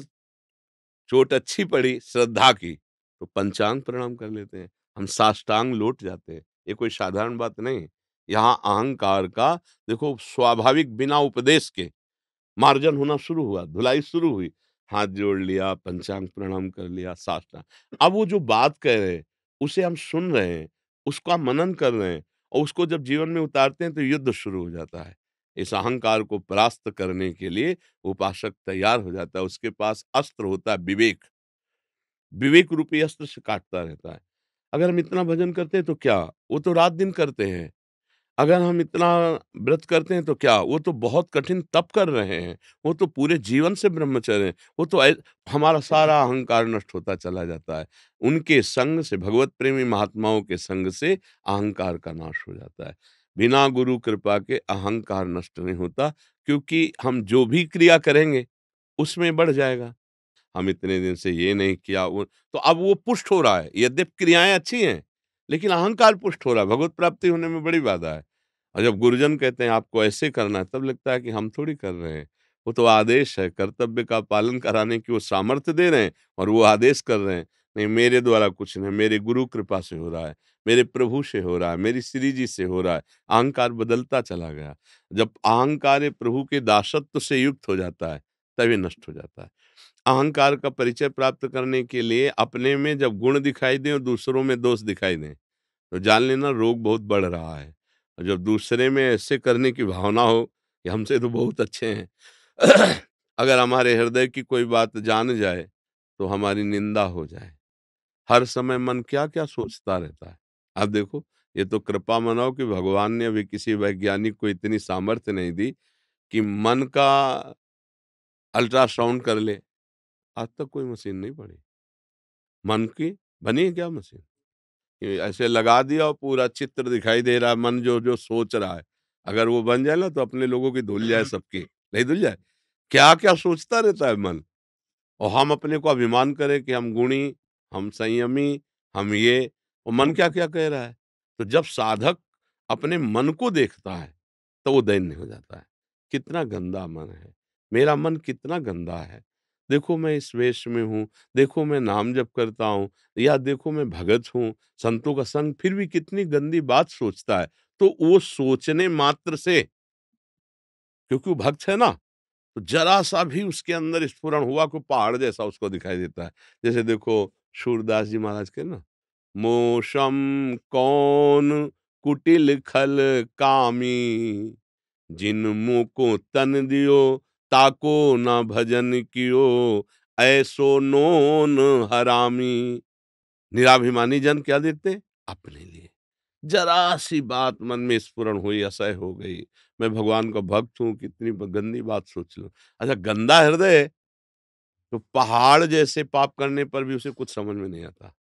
चोट अच्छी पड़ी श्रद्धा की तो पंचांग प्रणाम कर लेते हैं हम साष्टांग लौट जाते हैं ये कोई साधारण बात नहीं यहाँ अहंकार का देखो स्वाभाविक बिना उपदेश के मार्जन होना शुरू हुआ धुलाई शुरू हुई हाथ जोड़ लिया पंचांग प्रणाम कर लिया साष्टांग अब वो जो बात कह रहे हैं उसे हम सुन रहे हैं उसका मनन कर रहे हैं और उसको जब जीवन में उतारते हैं तो युद्ध शुरू हो जाता है इस अहंकार को परास्त करने के लिए उपासक तैयार हो जाता है उसके पास अस्त्र होता है विवेक विवेक रूपी अस्त्र से काटता रहता है अगर हम इतना भजन करते हैं तो क्या वो तो रात दिन करते हैं अगर हम इतना व्रत करते हैं तो क्या वो तो बहुत कठिन तप कर रहे हैं वो तो पूरे जीवन से ब्रह्मचर्य हैं वो तो ऐ- हमारा सारा अहंकार नष्ट होता चला जाता है उनके संग से भगवत प्रेमी महात्माओं के संग से अहंकार का नाश हो जाता है बिना गुरु कृपा के अहंकार नष्ट नहीं होता क्योंकि हम जो भी क्रिया करेंगे उसमें बढ़ जाएगा हम इतने दिन से ये नहीं किया वो तो अब वो पुष्ट हो रहा है यद्यप क्रियाएं अच्छी हैं लेकिन अहंकार पुष्ट हो रहा है भगवत प्राप्ति होने में बड़ी बाधा है और जब गुरुजन कहते हैं आपको ऐसे करना है तब लगता है कि हम थोड़ी कर रहे हैं वो तो आदेश है कर्तव्य का पालन कराने की वो सामर्थ्य दे रहे हैं और वो आदेश कर रहे हैं नहीं मेरे द्वारा कुछ नहीं मेरे गुरु कृपा से हो रहा है मेरे प्रभु से हो रहा है मेरी श्री जी से हो रहा है अहंकार बदलता चला गया जब अहंकार प्रभु के दासत्व से युक्त हो जाता है तभी नष्ट हो जाता है अहंकार का परिचय प्राप्त करने के लिए अपने में जब गुण दिखाई दें और दूसरों में दोष दिखाई दें तो जान लेना रोग बहुत बढ़ रहा है और जब दूसरे में ऐसे करने की भावना हो कि हमसे तो बहुत अच्छे हैं अगर हमारे हृदय की कोई बात जान जाए तो हमारी निंदा हो जाए हर समय मन क्या क्या सोचता रहता है अब देखो ये तो कृपा मनाओ कि भगवान ने अभी किसी वैज्ञानिक को इतनी सामर्थ्य नहीं दी कि मन का अल्ट्रासाउंड कर ले आज तक कोई मशीन नहीं पड़ी मन की बनी क्या मशीन ऐसे लगा दिया और पूरा चित्र दिखाई दे रहा है मन जो जो सोच रहा है अगर वो बन जाए ना तो अपने लोगों की धुल जाए सबकी नहीं धुल जाए क्या क्या सोचता रहता है मन और हम अपने को अभिमान करें कि हम गुणी हम संयमी हम ये और मन क्या क्या कह रहा है तो जब साधक अपने मन को देखता है तो वो दैन्य हो जाता है कितना गंदा मन है मेरा मन कितना गंदा है देखो मैं इस वेश में हूँ देखो मैं नाम जप करता हूँ या देखो मैं भगत हूँ संतों का संग फिर भी कितनी गंदी बात सोचता है तो वो सोचने मात्र से क्योंकि वो भक्त है ना तो जरा सा भी उसके अंदर स्फुरन हुआ को पहाड़ जैसा उसको दिखाई देता है जैसे देखो सूरदास जी महाराज के ना मोशम कौन कुटिल खल कामी जिन मुँह को तन दियो ताको न भजन कियो ऐसो नोन हरामी निराभिमानी जन क्या देखते अपने लिए जरा सी बात मन में स्फुरन हुई असह हो गई मैं भगवान का भक्त हूं कितनी गंदी बात सोच लू अच्छा गंदा हृदय तो पहाड़ जैसे पाप करने पर भी उसे कुछ समझ में नहीं आता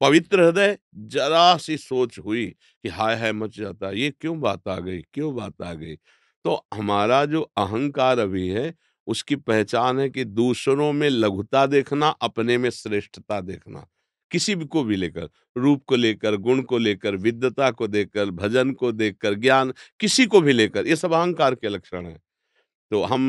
पवित्र हृदय जरा सी सोच हुई कि हाय हाय मच जाता ये क्यों बात आ गई क्यों बात आ गई तो हमारा जो अहंकार अभी है उसकी पहचान है कि दूसरों में लघुता देखना अपने में श्रेष्ठता देखना किसी भी को भी लेकर रूप को लेकर गुण को लेकर विद्यता को देखकर भजन को देखकर ज्ञान किसी को भी लेकर ये सब अहंकार के लक्षण हैं तो हम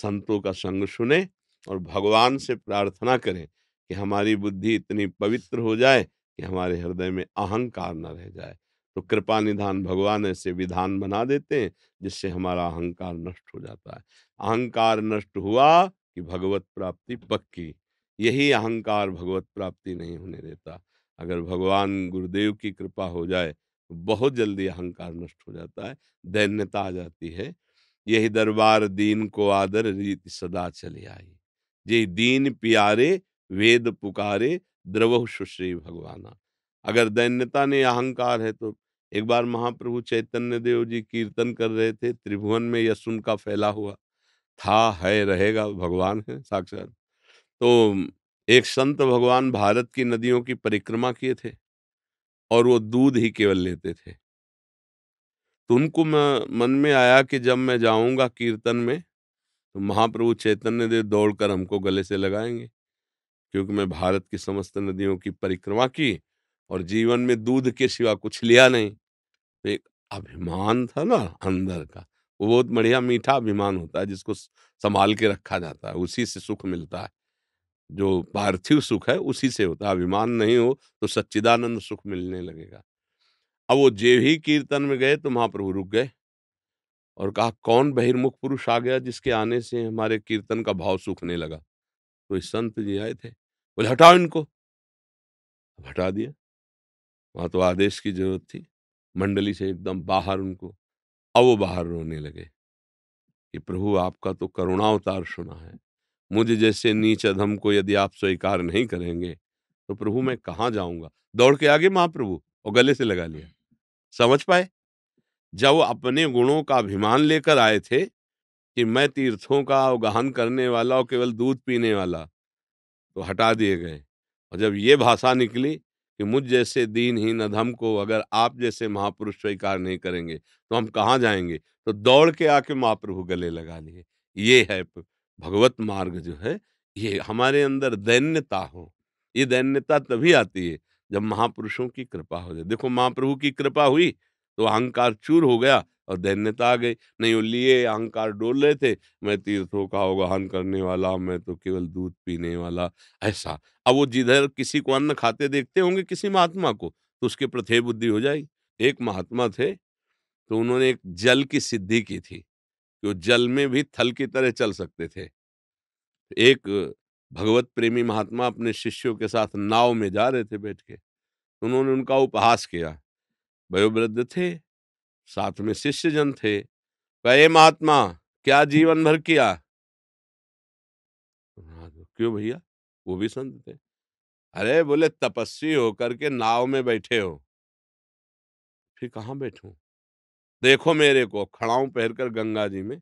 संतों का संग सुने और भगवान से प्रार्थना करें कि हमारी बुद्धि इतनी पवित्र हो जाए कि हमारे हृदय में अहंकार न रह जाए तो कृपा निधान भगवान ऐसे विधान बना देते हैं जिससे हमारा अहंकार नष्ट हो जाता है अहंकार नष्ट हुआ कि भगवत प्राप्ति पक्की यही अहंकार भगवत प्राप्ति नहीं होने देता अगर भगवान गुरुदेव की कृपा हो जाए तो बहुत जल्दी अहंकार नष्ट हो जाता है दैन्यता आ जाती है यही दरबार दीन को आदर रीत सदा चली आई यही दीन प्यारे वेद पुकारे द्रवह सुश्री भगवाना अगर दैन्यता ने अहंकार है तो एक बार महाप्रभु चैतन्य देव जी कीर्तन कर रहे थे त्रिभुवन में यशुन का फैला हुआ था है रहेगा भगवान है साक्षात तो एक संत भगवान भारत की नदियों की परिक्रमा किए थे और वो दूध ही केवल लेते थे तो उनको मन में आया कि जब मैं जाऊंगा कीर्तन में तो महाप्रभु चैतन्य देव दौड़कर हमको गले से लगाएंगे क्योंकि मैं भारत की समस्त नदियों की परिक्रमा की और जीवन में दूध के सिवा कुछ लिया नहीं तो एक अभिमान था ना अंदर का वो बहुत बढ़िया मीठा अभिमान होता है जिसको संभाल के रखा जाता है उसी से सुख मिलता है जो पार्थिव सुख है उसी से होता है अभिमान नहीं हो तो सच्चिदानंद सुख मिलने लगेगा अब वो जे ही कीर्तन में गए तो महाप्रभु रुक गए और कहा कौन बहिर्मुख पुरुष आ गया जिसके आने से हमारे कीर्तन का भाव सूखने लगा तो इस संत जी आए थे बोले हटाओ इनको हटा दिया वहाँ तो आदेश की जरूरत थी मंडली से एकदम बाहर उनको अब वो बाहर रोने लगे कि प्रभु आपका तो करुणा अवतार सुना है मुझे जैसे नीच अधम को यदि आप स्वीकार नहीं करेंगे तो प्रभु मैं कहाँ जाऊंगा दौड़ के आगे महाप्रभु और गले से लगा लिया समझ पाए जब अपने गुणों का अभिमान लेकर आए थे कि मैं तीर्थों का अवगहन करने वाला और केवल दूध पीने वाला तो हटा दिए गए और जब ये भाषा निकली कि मुझ जैसे दीन ही अधम को अगर आप जैसे महापुरुष स्वीकार नहीं करेंगे तो हम कहाँ जाएंगे तो दौड़ के आके महाप्रभु गले लगा लिए ये है भगवत मार्ग जो है ये हमारे अंदर दैन्यता हो ये दैन्यता तभी आती है जब महापुरुषों की कृपा हो जाए देखो महाप्रभु की कृपा हुई तो अहंकार चूर हो गया और धैन्यता आ गई नहीं वो लिए अहंकार डोल रहे थे मैं तीर्थों का आवाहन करने वाला मैं तो केवल दूध पीने वाला ऐसा अब वो जिधर किसी को अन्न खाते देखते होंगे किसी महात्मा को तो उसके प्रथे बुद्धि हो जाएगी एक महात्मा थे तो उन्होंने एक जल की सिद्धि की थी कि वो जल में भी थल की तरह चल सकते थे एक भगवत प्रेमी महात्मा अपने शिष्यों के साथ नाव में जा रहे थे बैठ के तो उन्होंने उनका उपहास किया वयोवृद्ध थे साथ में शिष्य जन थे कहे महात्मा क्या जीवन भर किया क्यों भैया वो भी संत थे अरे बोले तपस्वी होकर के नाव में बैठे हो फिर कहाँ बैठू देखो मेरे को खड़ाऊ पहनकर गंगा जी में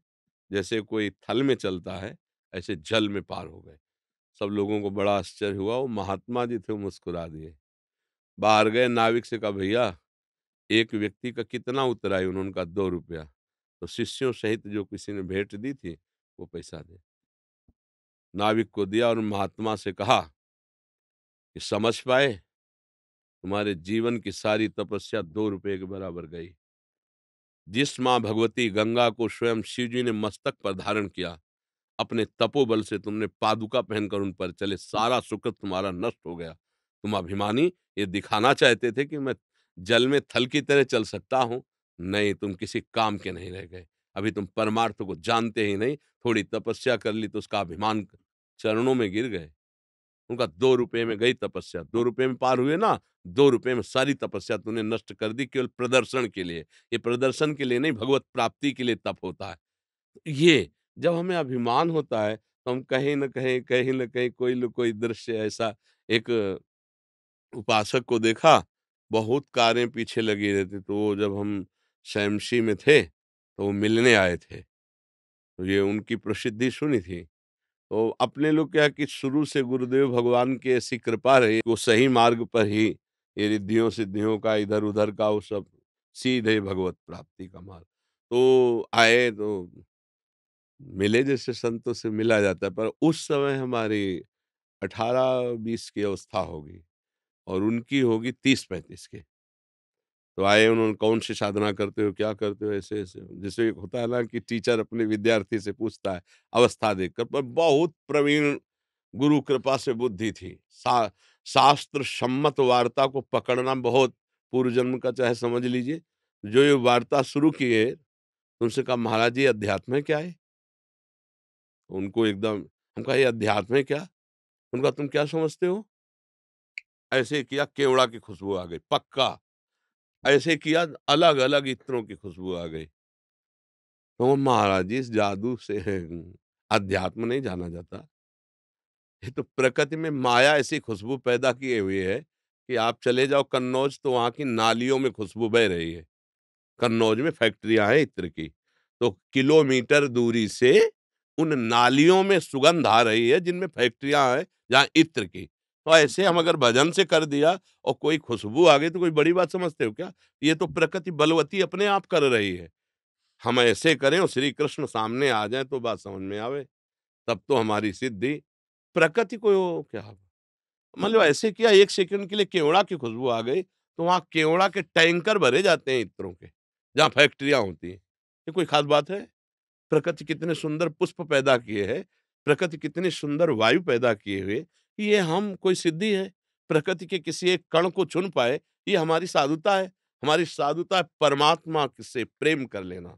जैसे कोई थल में चलता है ऐसे जल में पार हो गए सब लोगों को बड़ा आश्चर्य हुआ वो महात्मा जी थे वो मुस्कुरा दिए बाहर गए नाविक से कहा भैया एक व्यक्ति का कितना उतराई उन्होंने कहा दो रुपया तो शिष्यों सहित जो किसी ने भेंट दी थी वो पैसा दे नाविक को दिया और महात्मा से कहा कि समझ पाए तुम्हारे जीवन की सारी तपस्या दो रुपये के बराबर गई जिस माँ भगवती गंगा को स्वयं शिव जी ने मस्तक पर धारण किया अपने तपोबल से तुमने पादुका पहनकर उन पर चले सारा सुख तुम्हारा नष्ट हो गया तुम अभिमानी ये दिखाना चाहते थे कि मैं जल में थल की तरह चल सकता हूं नहीं तुम किसी काम के नहीं रह गए अभी तुम परमार्थ को जानते ही नहीं थोड़ी तपस्या कर ली तो उसका अभिमान चरणों में गिर गए उनका दो रुपये में गई तपस्या दो रुपये में पार हुए ना दो रुपये में सारी तपस्या तूने नष्ट कर दी केवल प्रदर्शन के लिए ये प्रदर्शन के लिए नहीं भगवत प्राप्ति के लिए तप होता है तो ये जब हमें अभिमान होता है तो हम कहीं ना कहीं कहीं ना कहीं कोई न कोई दृश्य ऐसा एक उपासक को देखा बहुत कारें पीछे लगी रहती तो वो जब हम सैमसी में थे तो वो मिलने आए थे तो ये उनकी प्रसिद्धि सुनी थी तो अपने लोग क्या कि शुरू से गुरुदेव भगवान की ऐसी कृपा रही वो सही मार्ग पर ही ये रिद्धियों सिद्धियों का इधर उधर का वो सब सीधे भगवत प्राप्ति का मार्ग तो आए तो मिले जैसे संतों से मिला जाता है पर उस समय हमारी अठारह बीस की अवस्था होगी और उनकी होगी तीस पैंतीस के तो आए उन्होंने कौन सी साधना करते हो क्या करते हो ऐसे ऐसे जैसे होता है ना कि टीचर अपने विद्यार्थी से पूछता है अवस्था देखकर पर बहुत प्रवीण गुरु कृपा से बुद्धि थी सा, शास्त्र सम्मत वार्ता को पकड़ना बहुत पूर्व जन्म का चाहे समझ लीजिए जो ये वार्ता शुरू किए उनसे कहा महाराज जी अध्यात्म क्या है उनको एकदम हम कहा ये अध्यात्म क्या उनका तुम क्या समझते हो ऐसे किया केवड़ा की खुशबू आ गई पक्का ऐसे किया अलग अलग इत्रों की खुशबू आ गई तो महाराज जी इस जादू से अध्यात्म नहीं जाना जाता ये तो प्रकृति में माया ऐसी खुशबू पैदा किए हुए है कि आप चले जाओ कन्नौज तो वहां की नालियों में खुशबू बह रही है कन्नौज में फैक्ट्रियां हैं इत्र की तो किलोमीटर दूरी से उन नालियों में सुगंध आ रही है जिनमें फैक्ट्रियां हैं जहां इत्र की तो ऐसे हम अगर भजन से कर दिया और कोई खुशबू आ गई तो कोई बड़ी बात समझते हो क्या ये तो प्रकृति बलवती अपने आप कर रही है हम ऐसे करें और श्री कृष्ण सामने आ जाए तो बात समझ में आवे तब तो हमारी सिद्धि प्रकृति को क्या मतलब ऐसे किया एक सेकंड के लिए केवड़ा की खुशबू आ गई तो वहाँ केवड़ा के टैंकर भरे जाते हैं इत्रों के जहाँ फैक्ट्रियाँ होती हैं ये कोई खास बात है प्रकृति कितने सुंदर पुष्प पैदा किए हैं प्रकृति कितने सुंदर वायु पैदा किए हुए ये हम कोई सिद्धि है प्रकृति के किसी एक कण को चुन पाए ये हमारी साधुता है हमारी साधुता है परमात्मा से प्रेम कर लेना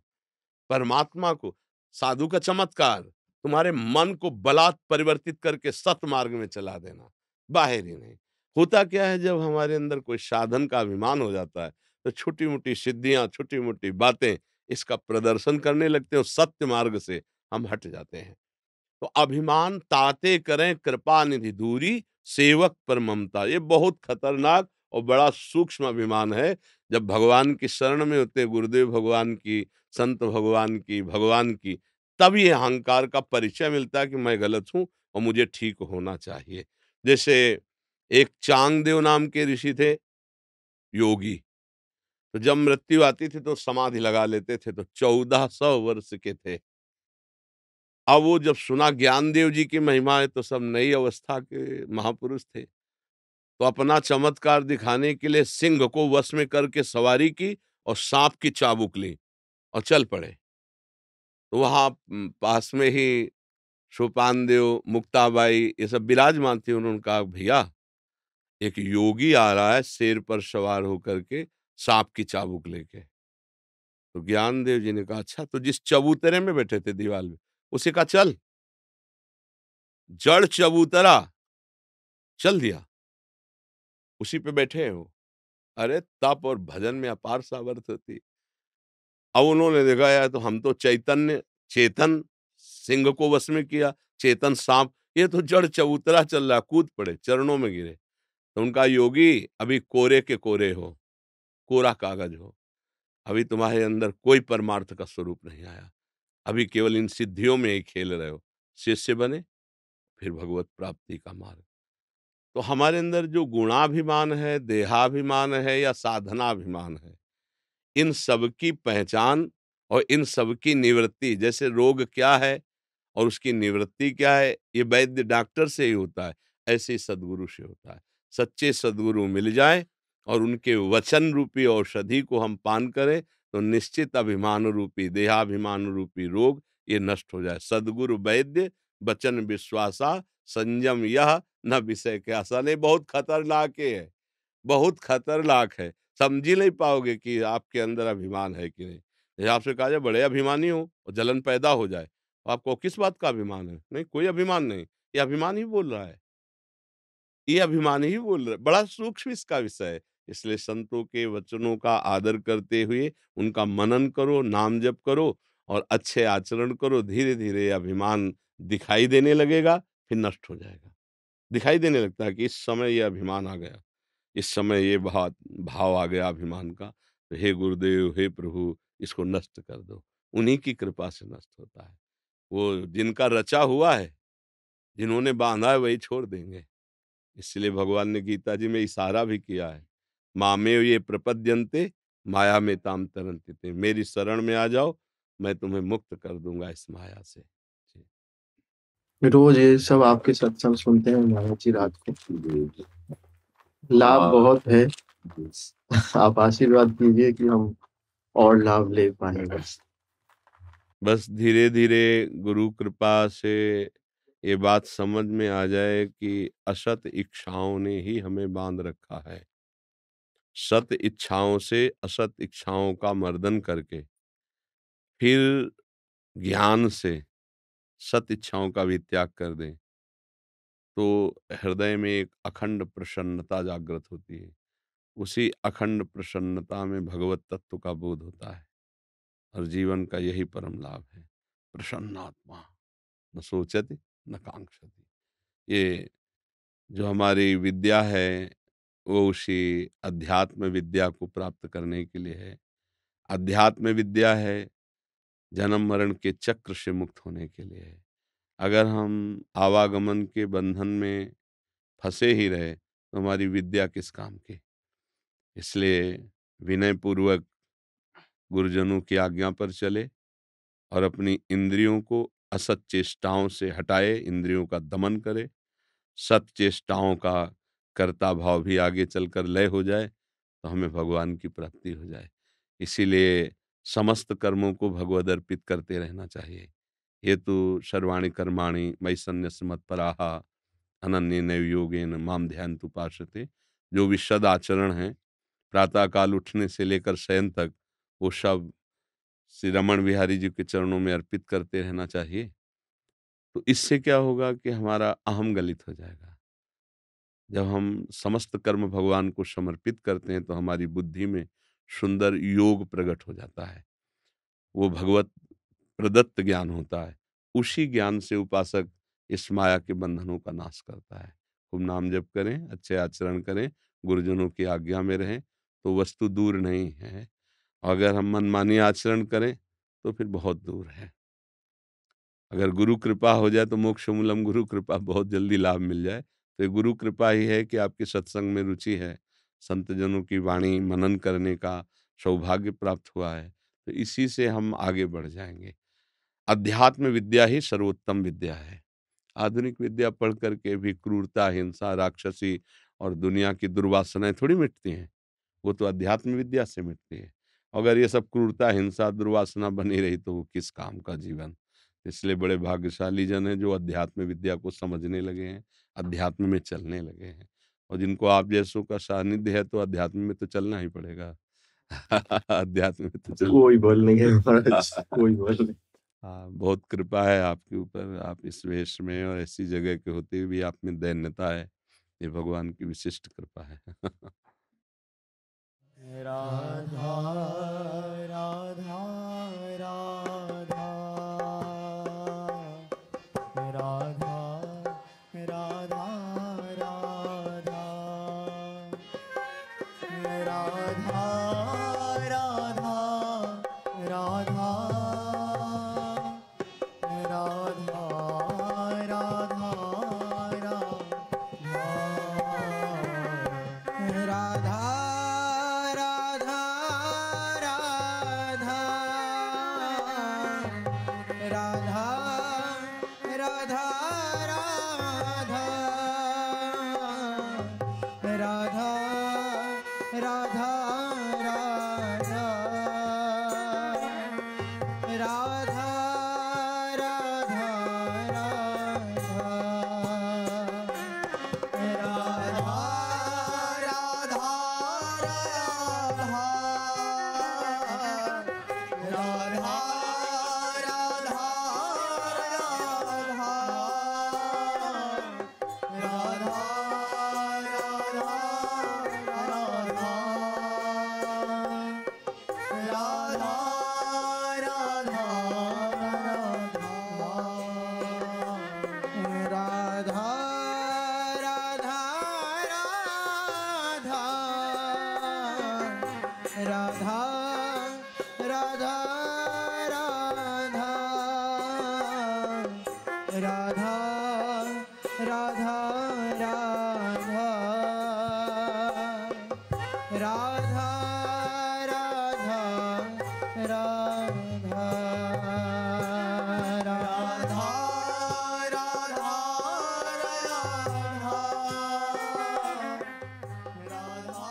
परमात्मा को साधु का चमत्कार तुम्हारे मन को बलात् परिवर्तित करके सत मार्ग में चला देना बाहर ही नहीं होता क्या है जब हमारे अंदर कोई साधन का अभिमान हो जाता है तो छोटी मोटी सिद्धियां छोटी मोटी बातें इसका प्रदर्शन करने लगते हैं सत्य मार्ग से हम हट जाते हैं तो अभिमान ताते करें कृपा निधि दूरी सेवक पर ममता ये बहुत खतरनाक और बड़ा सूक्ष्म अभिमान है जब भगवान की शरण में होते गुरुदेव भगवान की संत भगवान की भगवान की तब ये अहंकार का परिचय मिलता है कि मैं गलत हूँ और मुझे ठीक होना चाहिए जैसे एक चांगदेव नाम के ऋषि थे योगी तो जब मृत्यु आती थी तो समाधि लगा लेते थे तो चौदह सौ वर्ष के थे अब वो जब सुना ज्ञानदेव जी की महिमा है तो सब नई अवस्था के महापुरुष थे तो अपना चमत्कार दिखाने के लिए सिंह को वश में करके सवारी की और सांप की चाबुक ली और चल पड़े तो वहाँ पास में ही सोपान देव मुक्ताबाई ये सब विराजमान थे उन्होंने कहा भैया एक योगी आ रहा है शेर पर सवार होकर के सांप की चाबुक लेके तो ज्ञानदेव जी ने कहा अच्छा तो जिस चबूतरे में बैठे थे दीवार में उसे कहा चल जड़ चबूतरा चल दिया उसी पे बैठे वो अरे तप और भजन में अपार सावर्थ होती अब उन्होंने देखा यार तो हम तो चैतन्य चेतन सिंह को वश में किया चेतन सांप ये तो जड़ चबूतरा चल रहा कूद पड़े चरणों में गिरे तो उनका योगी अभी कोरे के कोरे हो कोरा कागज हो अभी तुम्हारे अंदर कोई परमार्थ का स्वरूप नहीं आया अभी केवल इन सिद्धियों में ही खेल रहे हो शिष्य बने फिर भगवत प्राप्ति का मार्ग तो हमारे अंदर जो गुणाभिमान है देहाभिमान है या साधनाभिमान है इन सब की पहचान और इन सब की निवृत्ति जैसे रोग क्या है और उसकी निवृत्ति क्या है ये वैद्य डॉक्टर से ही होता है ऐसे ही सदगुरु से होता है सच्चे सदगुरु मिल जाए और उनके वचन रूपी औषधि को हम पान करें तो निश्चित अभिमान रूपी देहाभिमान रूपी रोग ये नष्ट हो जाए सदगुरु वैद्य वचन विश्वासा संयम यह न विषय के आसान बहुत खतरनाक है बहुत खतरनाक है समझ ही नहीं पाओगे कि आपके अंदर अभिमान है कि नहीं जैसे आपसे कहा जाए बड़े अभिमानी हो और जलन पैदा हो जाए तो आपको किस बात का अभिमान है नहीं कोई अभिमान नहीं ये अभिमान ही बोल रहा है ये अभिमान ही बोल रहा है बड़ा सूक्ष्म इसका विषय है इसलिए संतों के वचनों का आदर करते हुए उनका मनन करो नाम जप करो और अच्छे आचरण करो धीरे धीरे अभिमान दिखाई देने लगेगा फिर नष्ट हो जाएगा दिखाई देने लगता है कि इस समय यह अभिमान आ गया इस समय ये बहुत भाव आ गया अभिमान का तो हे गुरुदेव हे प्रभु इसको नष्ट कर दो उन्हीं की कृपा से नष्ट होता है वो जिनका रचा हुआ है जिन्होंने बांधा है वही छोड़ देंगे इसलिए भगवान ने गीता जी में इशारा भी किया है में ये प्रपद्यंते माया में ताम तरंते मेरी शरण में आ जाओ मैं तुम्हें मुक्त कर दूंगा इस माया से रोज ये सब आपके सत्संग सुनते हैं महाराज जी रात को लाभ बहुत है आप आशीर्वाद कीजिए कि हम और लाभ ले पाए बस बस धीरे धीरे गुरु कृपा से ये बात समझ में आ जाए कि असत इच्छाओं ने ही हमें बांध रखा है सत इच्छाओं से असत इच्छाओं का मर्दन करके फिर ज्ञान से सत इच्छाओं का भी त्याग कर दें तो हृदय में एक अखंड प्रसन्नता जागृत होती है उसी अखंड प्रसन्नता में भगवत तत्व का बोध होता है और जीवन का यही परम लाभ है प्रसन्नात्मा न सोचती न कांक्षति ये जो हमारी विद्या है वो उसी अध्यात्म विद्या को प्राप्त करने के लिए है अध्यात्म विद्या है जन्म मरण के चक्र से मुक्त होने के लिए है अगर हम आवागमन के बंधन में फंसे ही रहे तो हमारी विद्या किस काम की इसलिए विनयपूर्वक गुरुजनों की आज्ञा पर चले और अपनी इंद्रियों को असत चेष्टाओं से हटाए इंद्रियों का दमन करे सत चेष्टाओं का कर्ता भाव भी आगे चलकर लय हो जाए तो हमें भगवान की प्राप्ति हो जाए इसीलिए समस्त कर्मों को भगवद अर्पित करते रहना चाहिए ये तो सर्वाणी कर्माणी मई संन्यास मत पराहा अनन्य नव न माम ध्यान पार्षते जो भी सद आचरण है प्रातःकाल उठने से लेकर शयन तक वो सब श्री रमन बिहारी जी के चरणों में अर्पित करते रहना चाहिए तो इससे क्या होगा कि हमारा अहम गलित हो जाएगा जब हम समस्त कर्म भगवान को समर्पित करते हैं तो हमारी बुद्धि में सुंदर योग प्रकट हो जाता है वो भगवत प्रदत्त ज्ञान होता है उसी ज्ञान से उपासक इस माया के बंधनों का नाश करता है खूब नाम जप करें अच्छे आचरण करें गुरुजनों की आज्ञा में रहें तो वस्तु दूर नहीं है अगर हम मनमानी आचरण करें तो फिर बहुत दूर है अगर गुरु कृपा हो जाए तो मोक्ष मूलम गुरु कृपा बहुत जल्दी लाभ मिल जाए तो गुरु कृपा ही है कि आपकी सत्संग में रुचि है संतजनों की वाणी मनन करने का सौभाग्य प्राप्त हुआ है तो इसी से हम आगे बढ़ जाएंगे अध्यात्म विद्या ही सर्वोत्तम विद्या है आधुनिक विद्या पढ़ करके भी क्रूरता हिंसा राक्षसी और दुनिया की दुर्वासनाएं थोड़ी मिटती हैं वो तो अध्यात्म विद्या से मिटती है अगर ये सब क्रूरता हिंसा दुर्वासना बनी रही तो वो किस काम का जीवन इसलिए बड़े भाग्यशाली जन हैं जो अध्यात्म विद्या को समझने लगे हैं अध्यात्म में चलने लगे हैं और जिनको आप जैसों का सानिध्य है तो अध्यात्म में तो चलना ही पड़ेगा अध्यात्म में तो चलना कोई बोल नहीं है कोई बोल नहीं हाँ बहुत कृपा है आपके ऊपर आप इस वेश में और ऐसी जगह के होते हुए भी आप में दैन्यता है ये भगवान की विशिष्ट कृपा है राधा राधा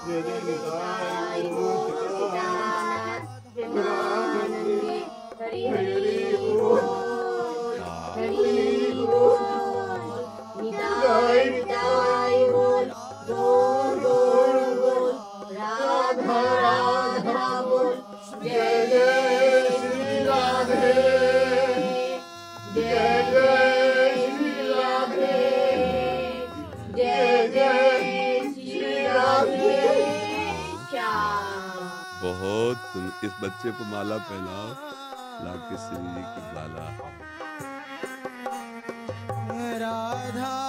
Yeah, किस बच्चे को माला पहनाओ लाके श्री जी की बाला राधा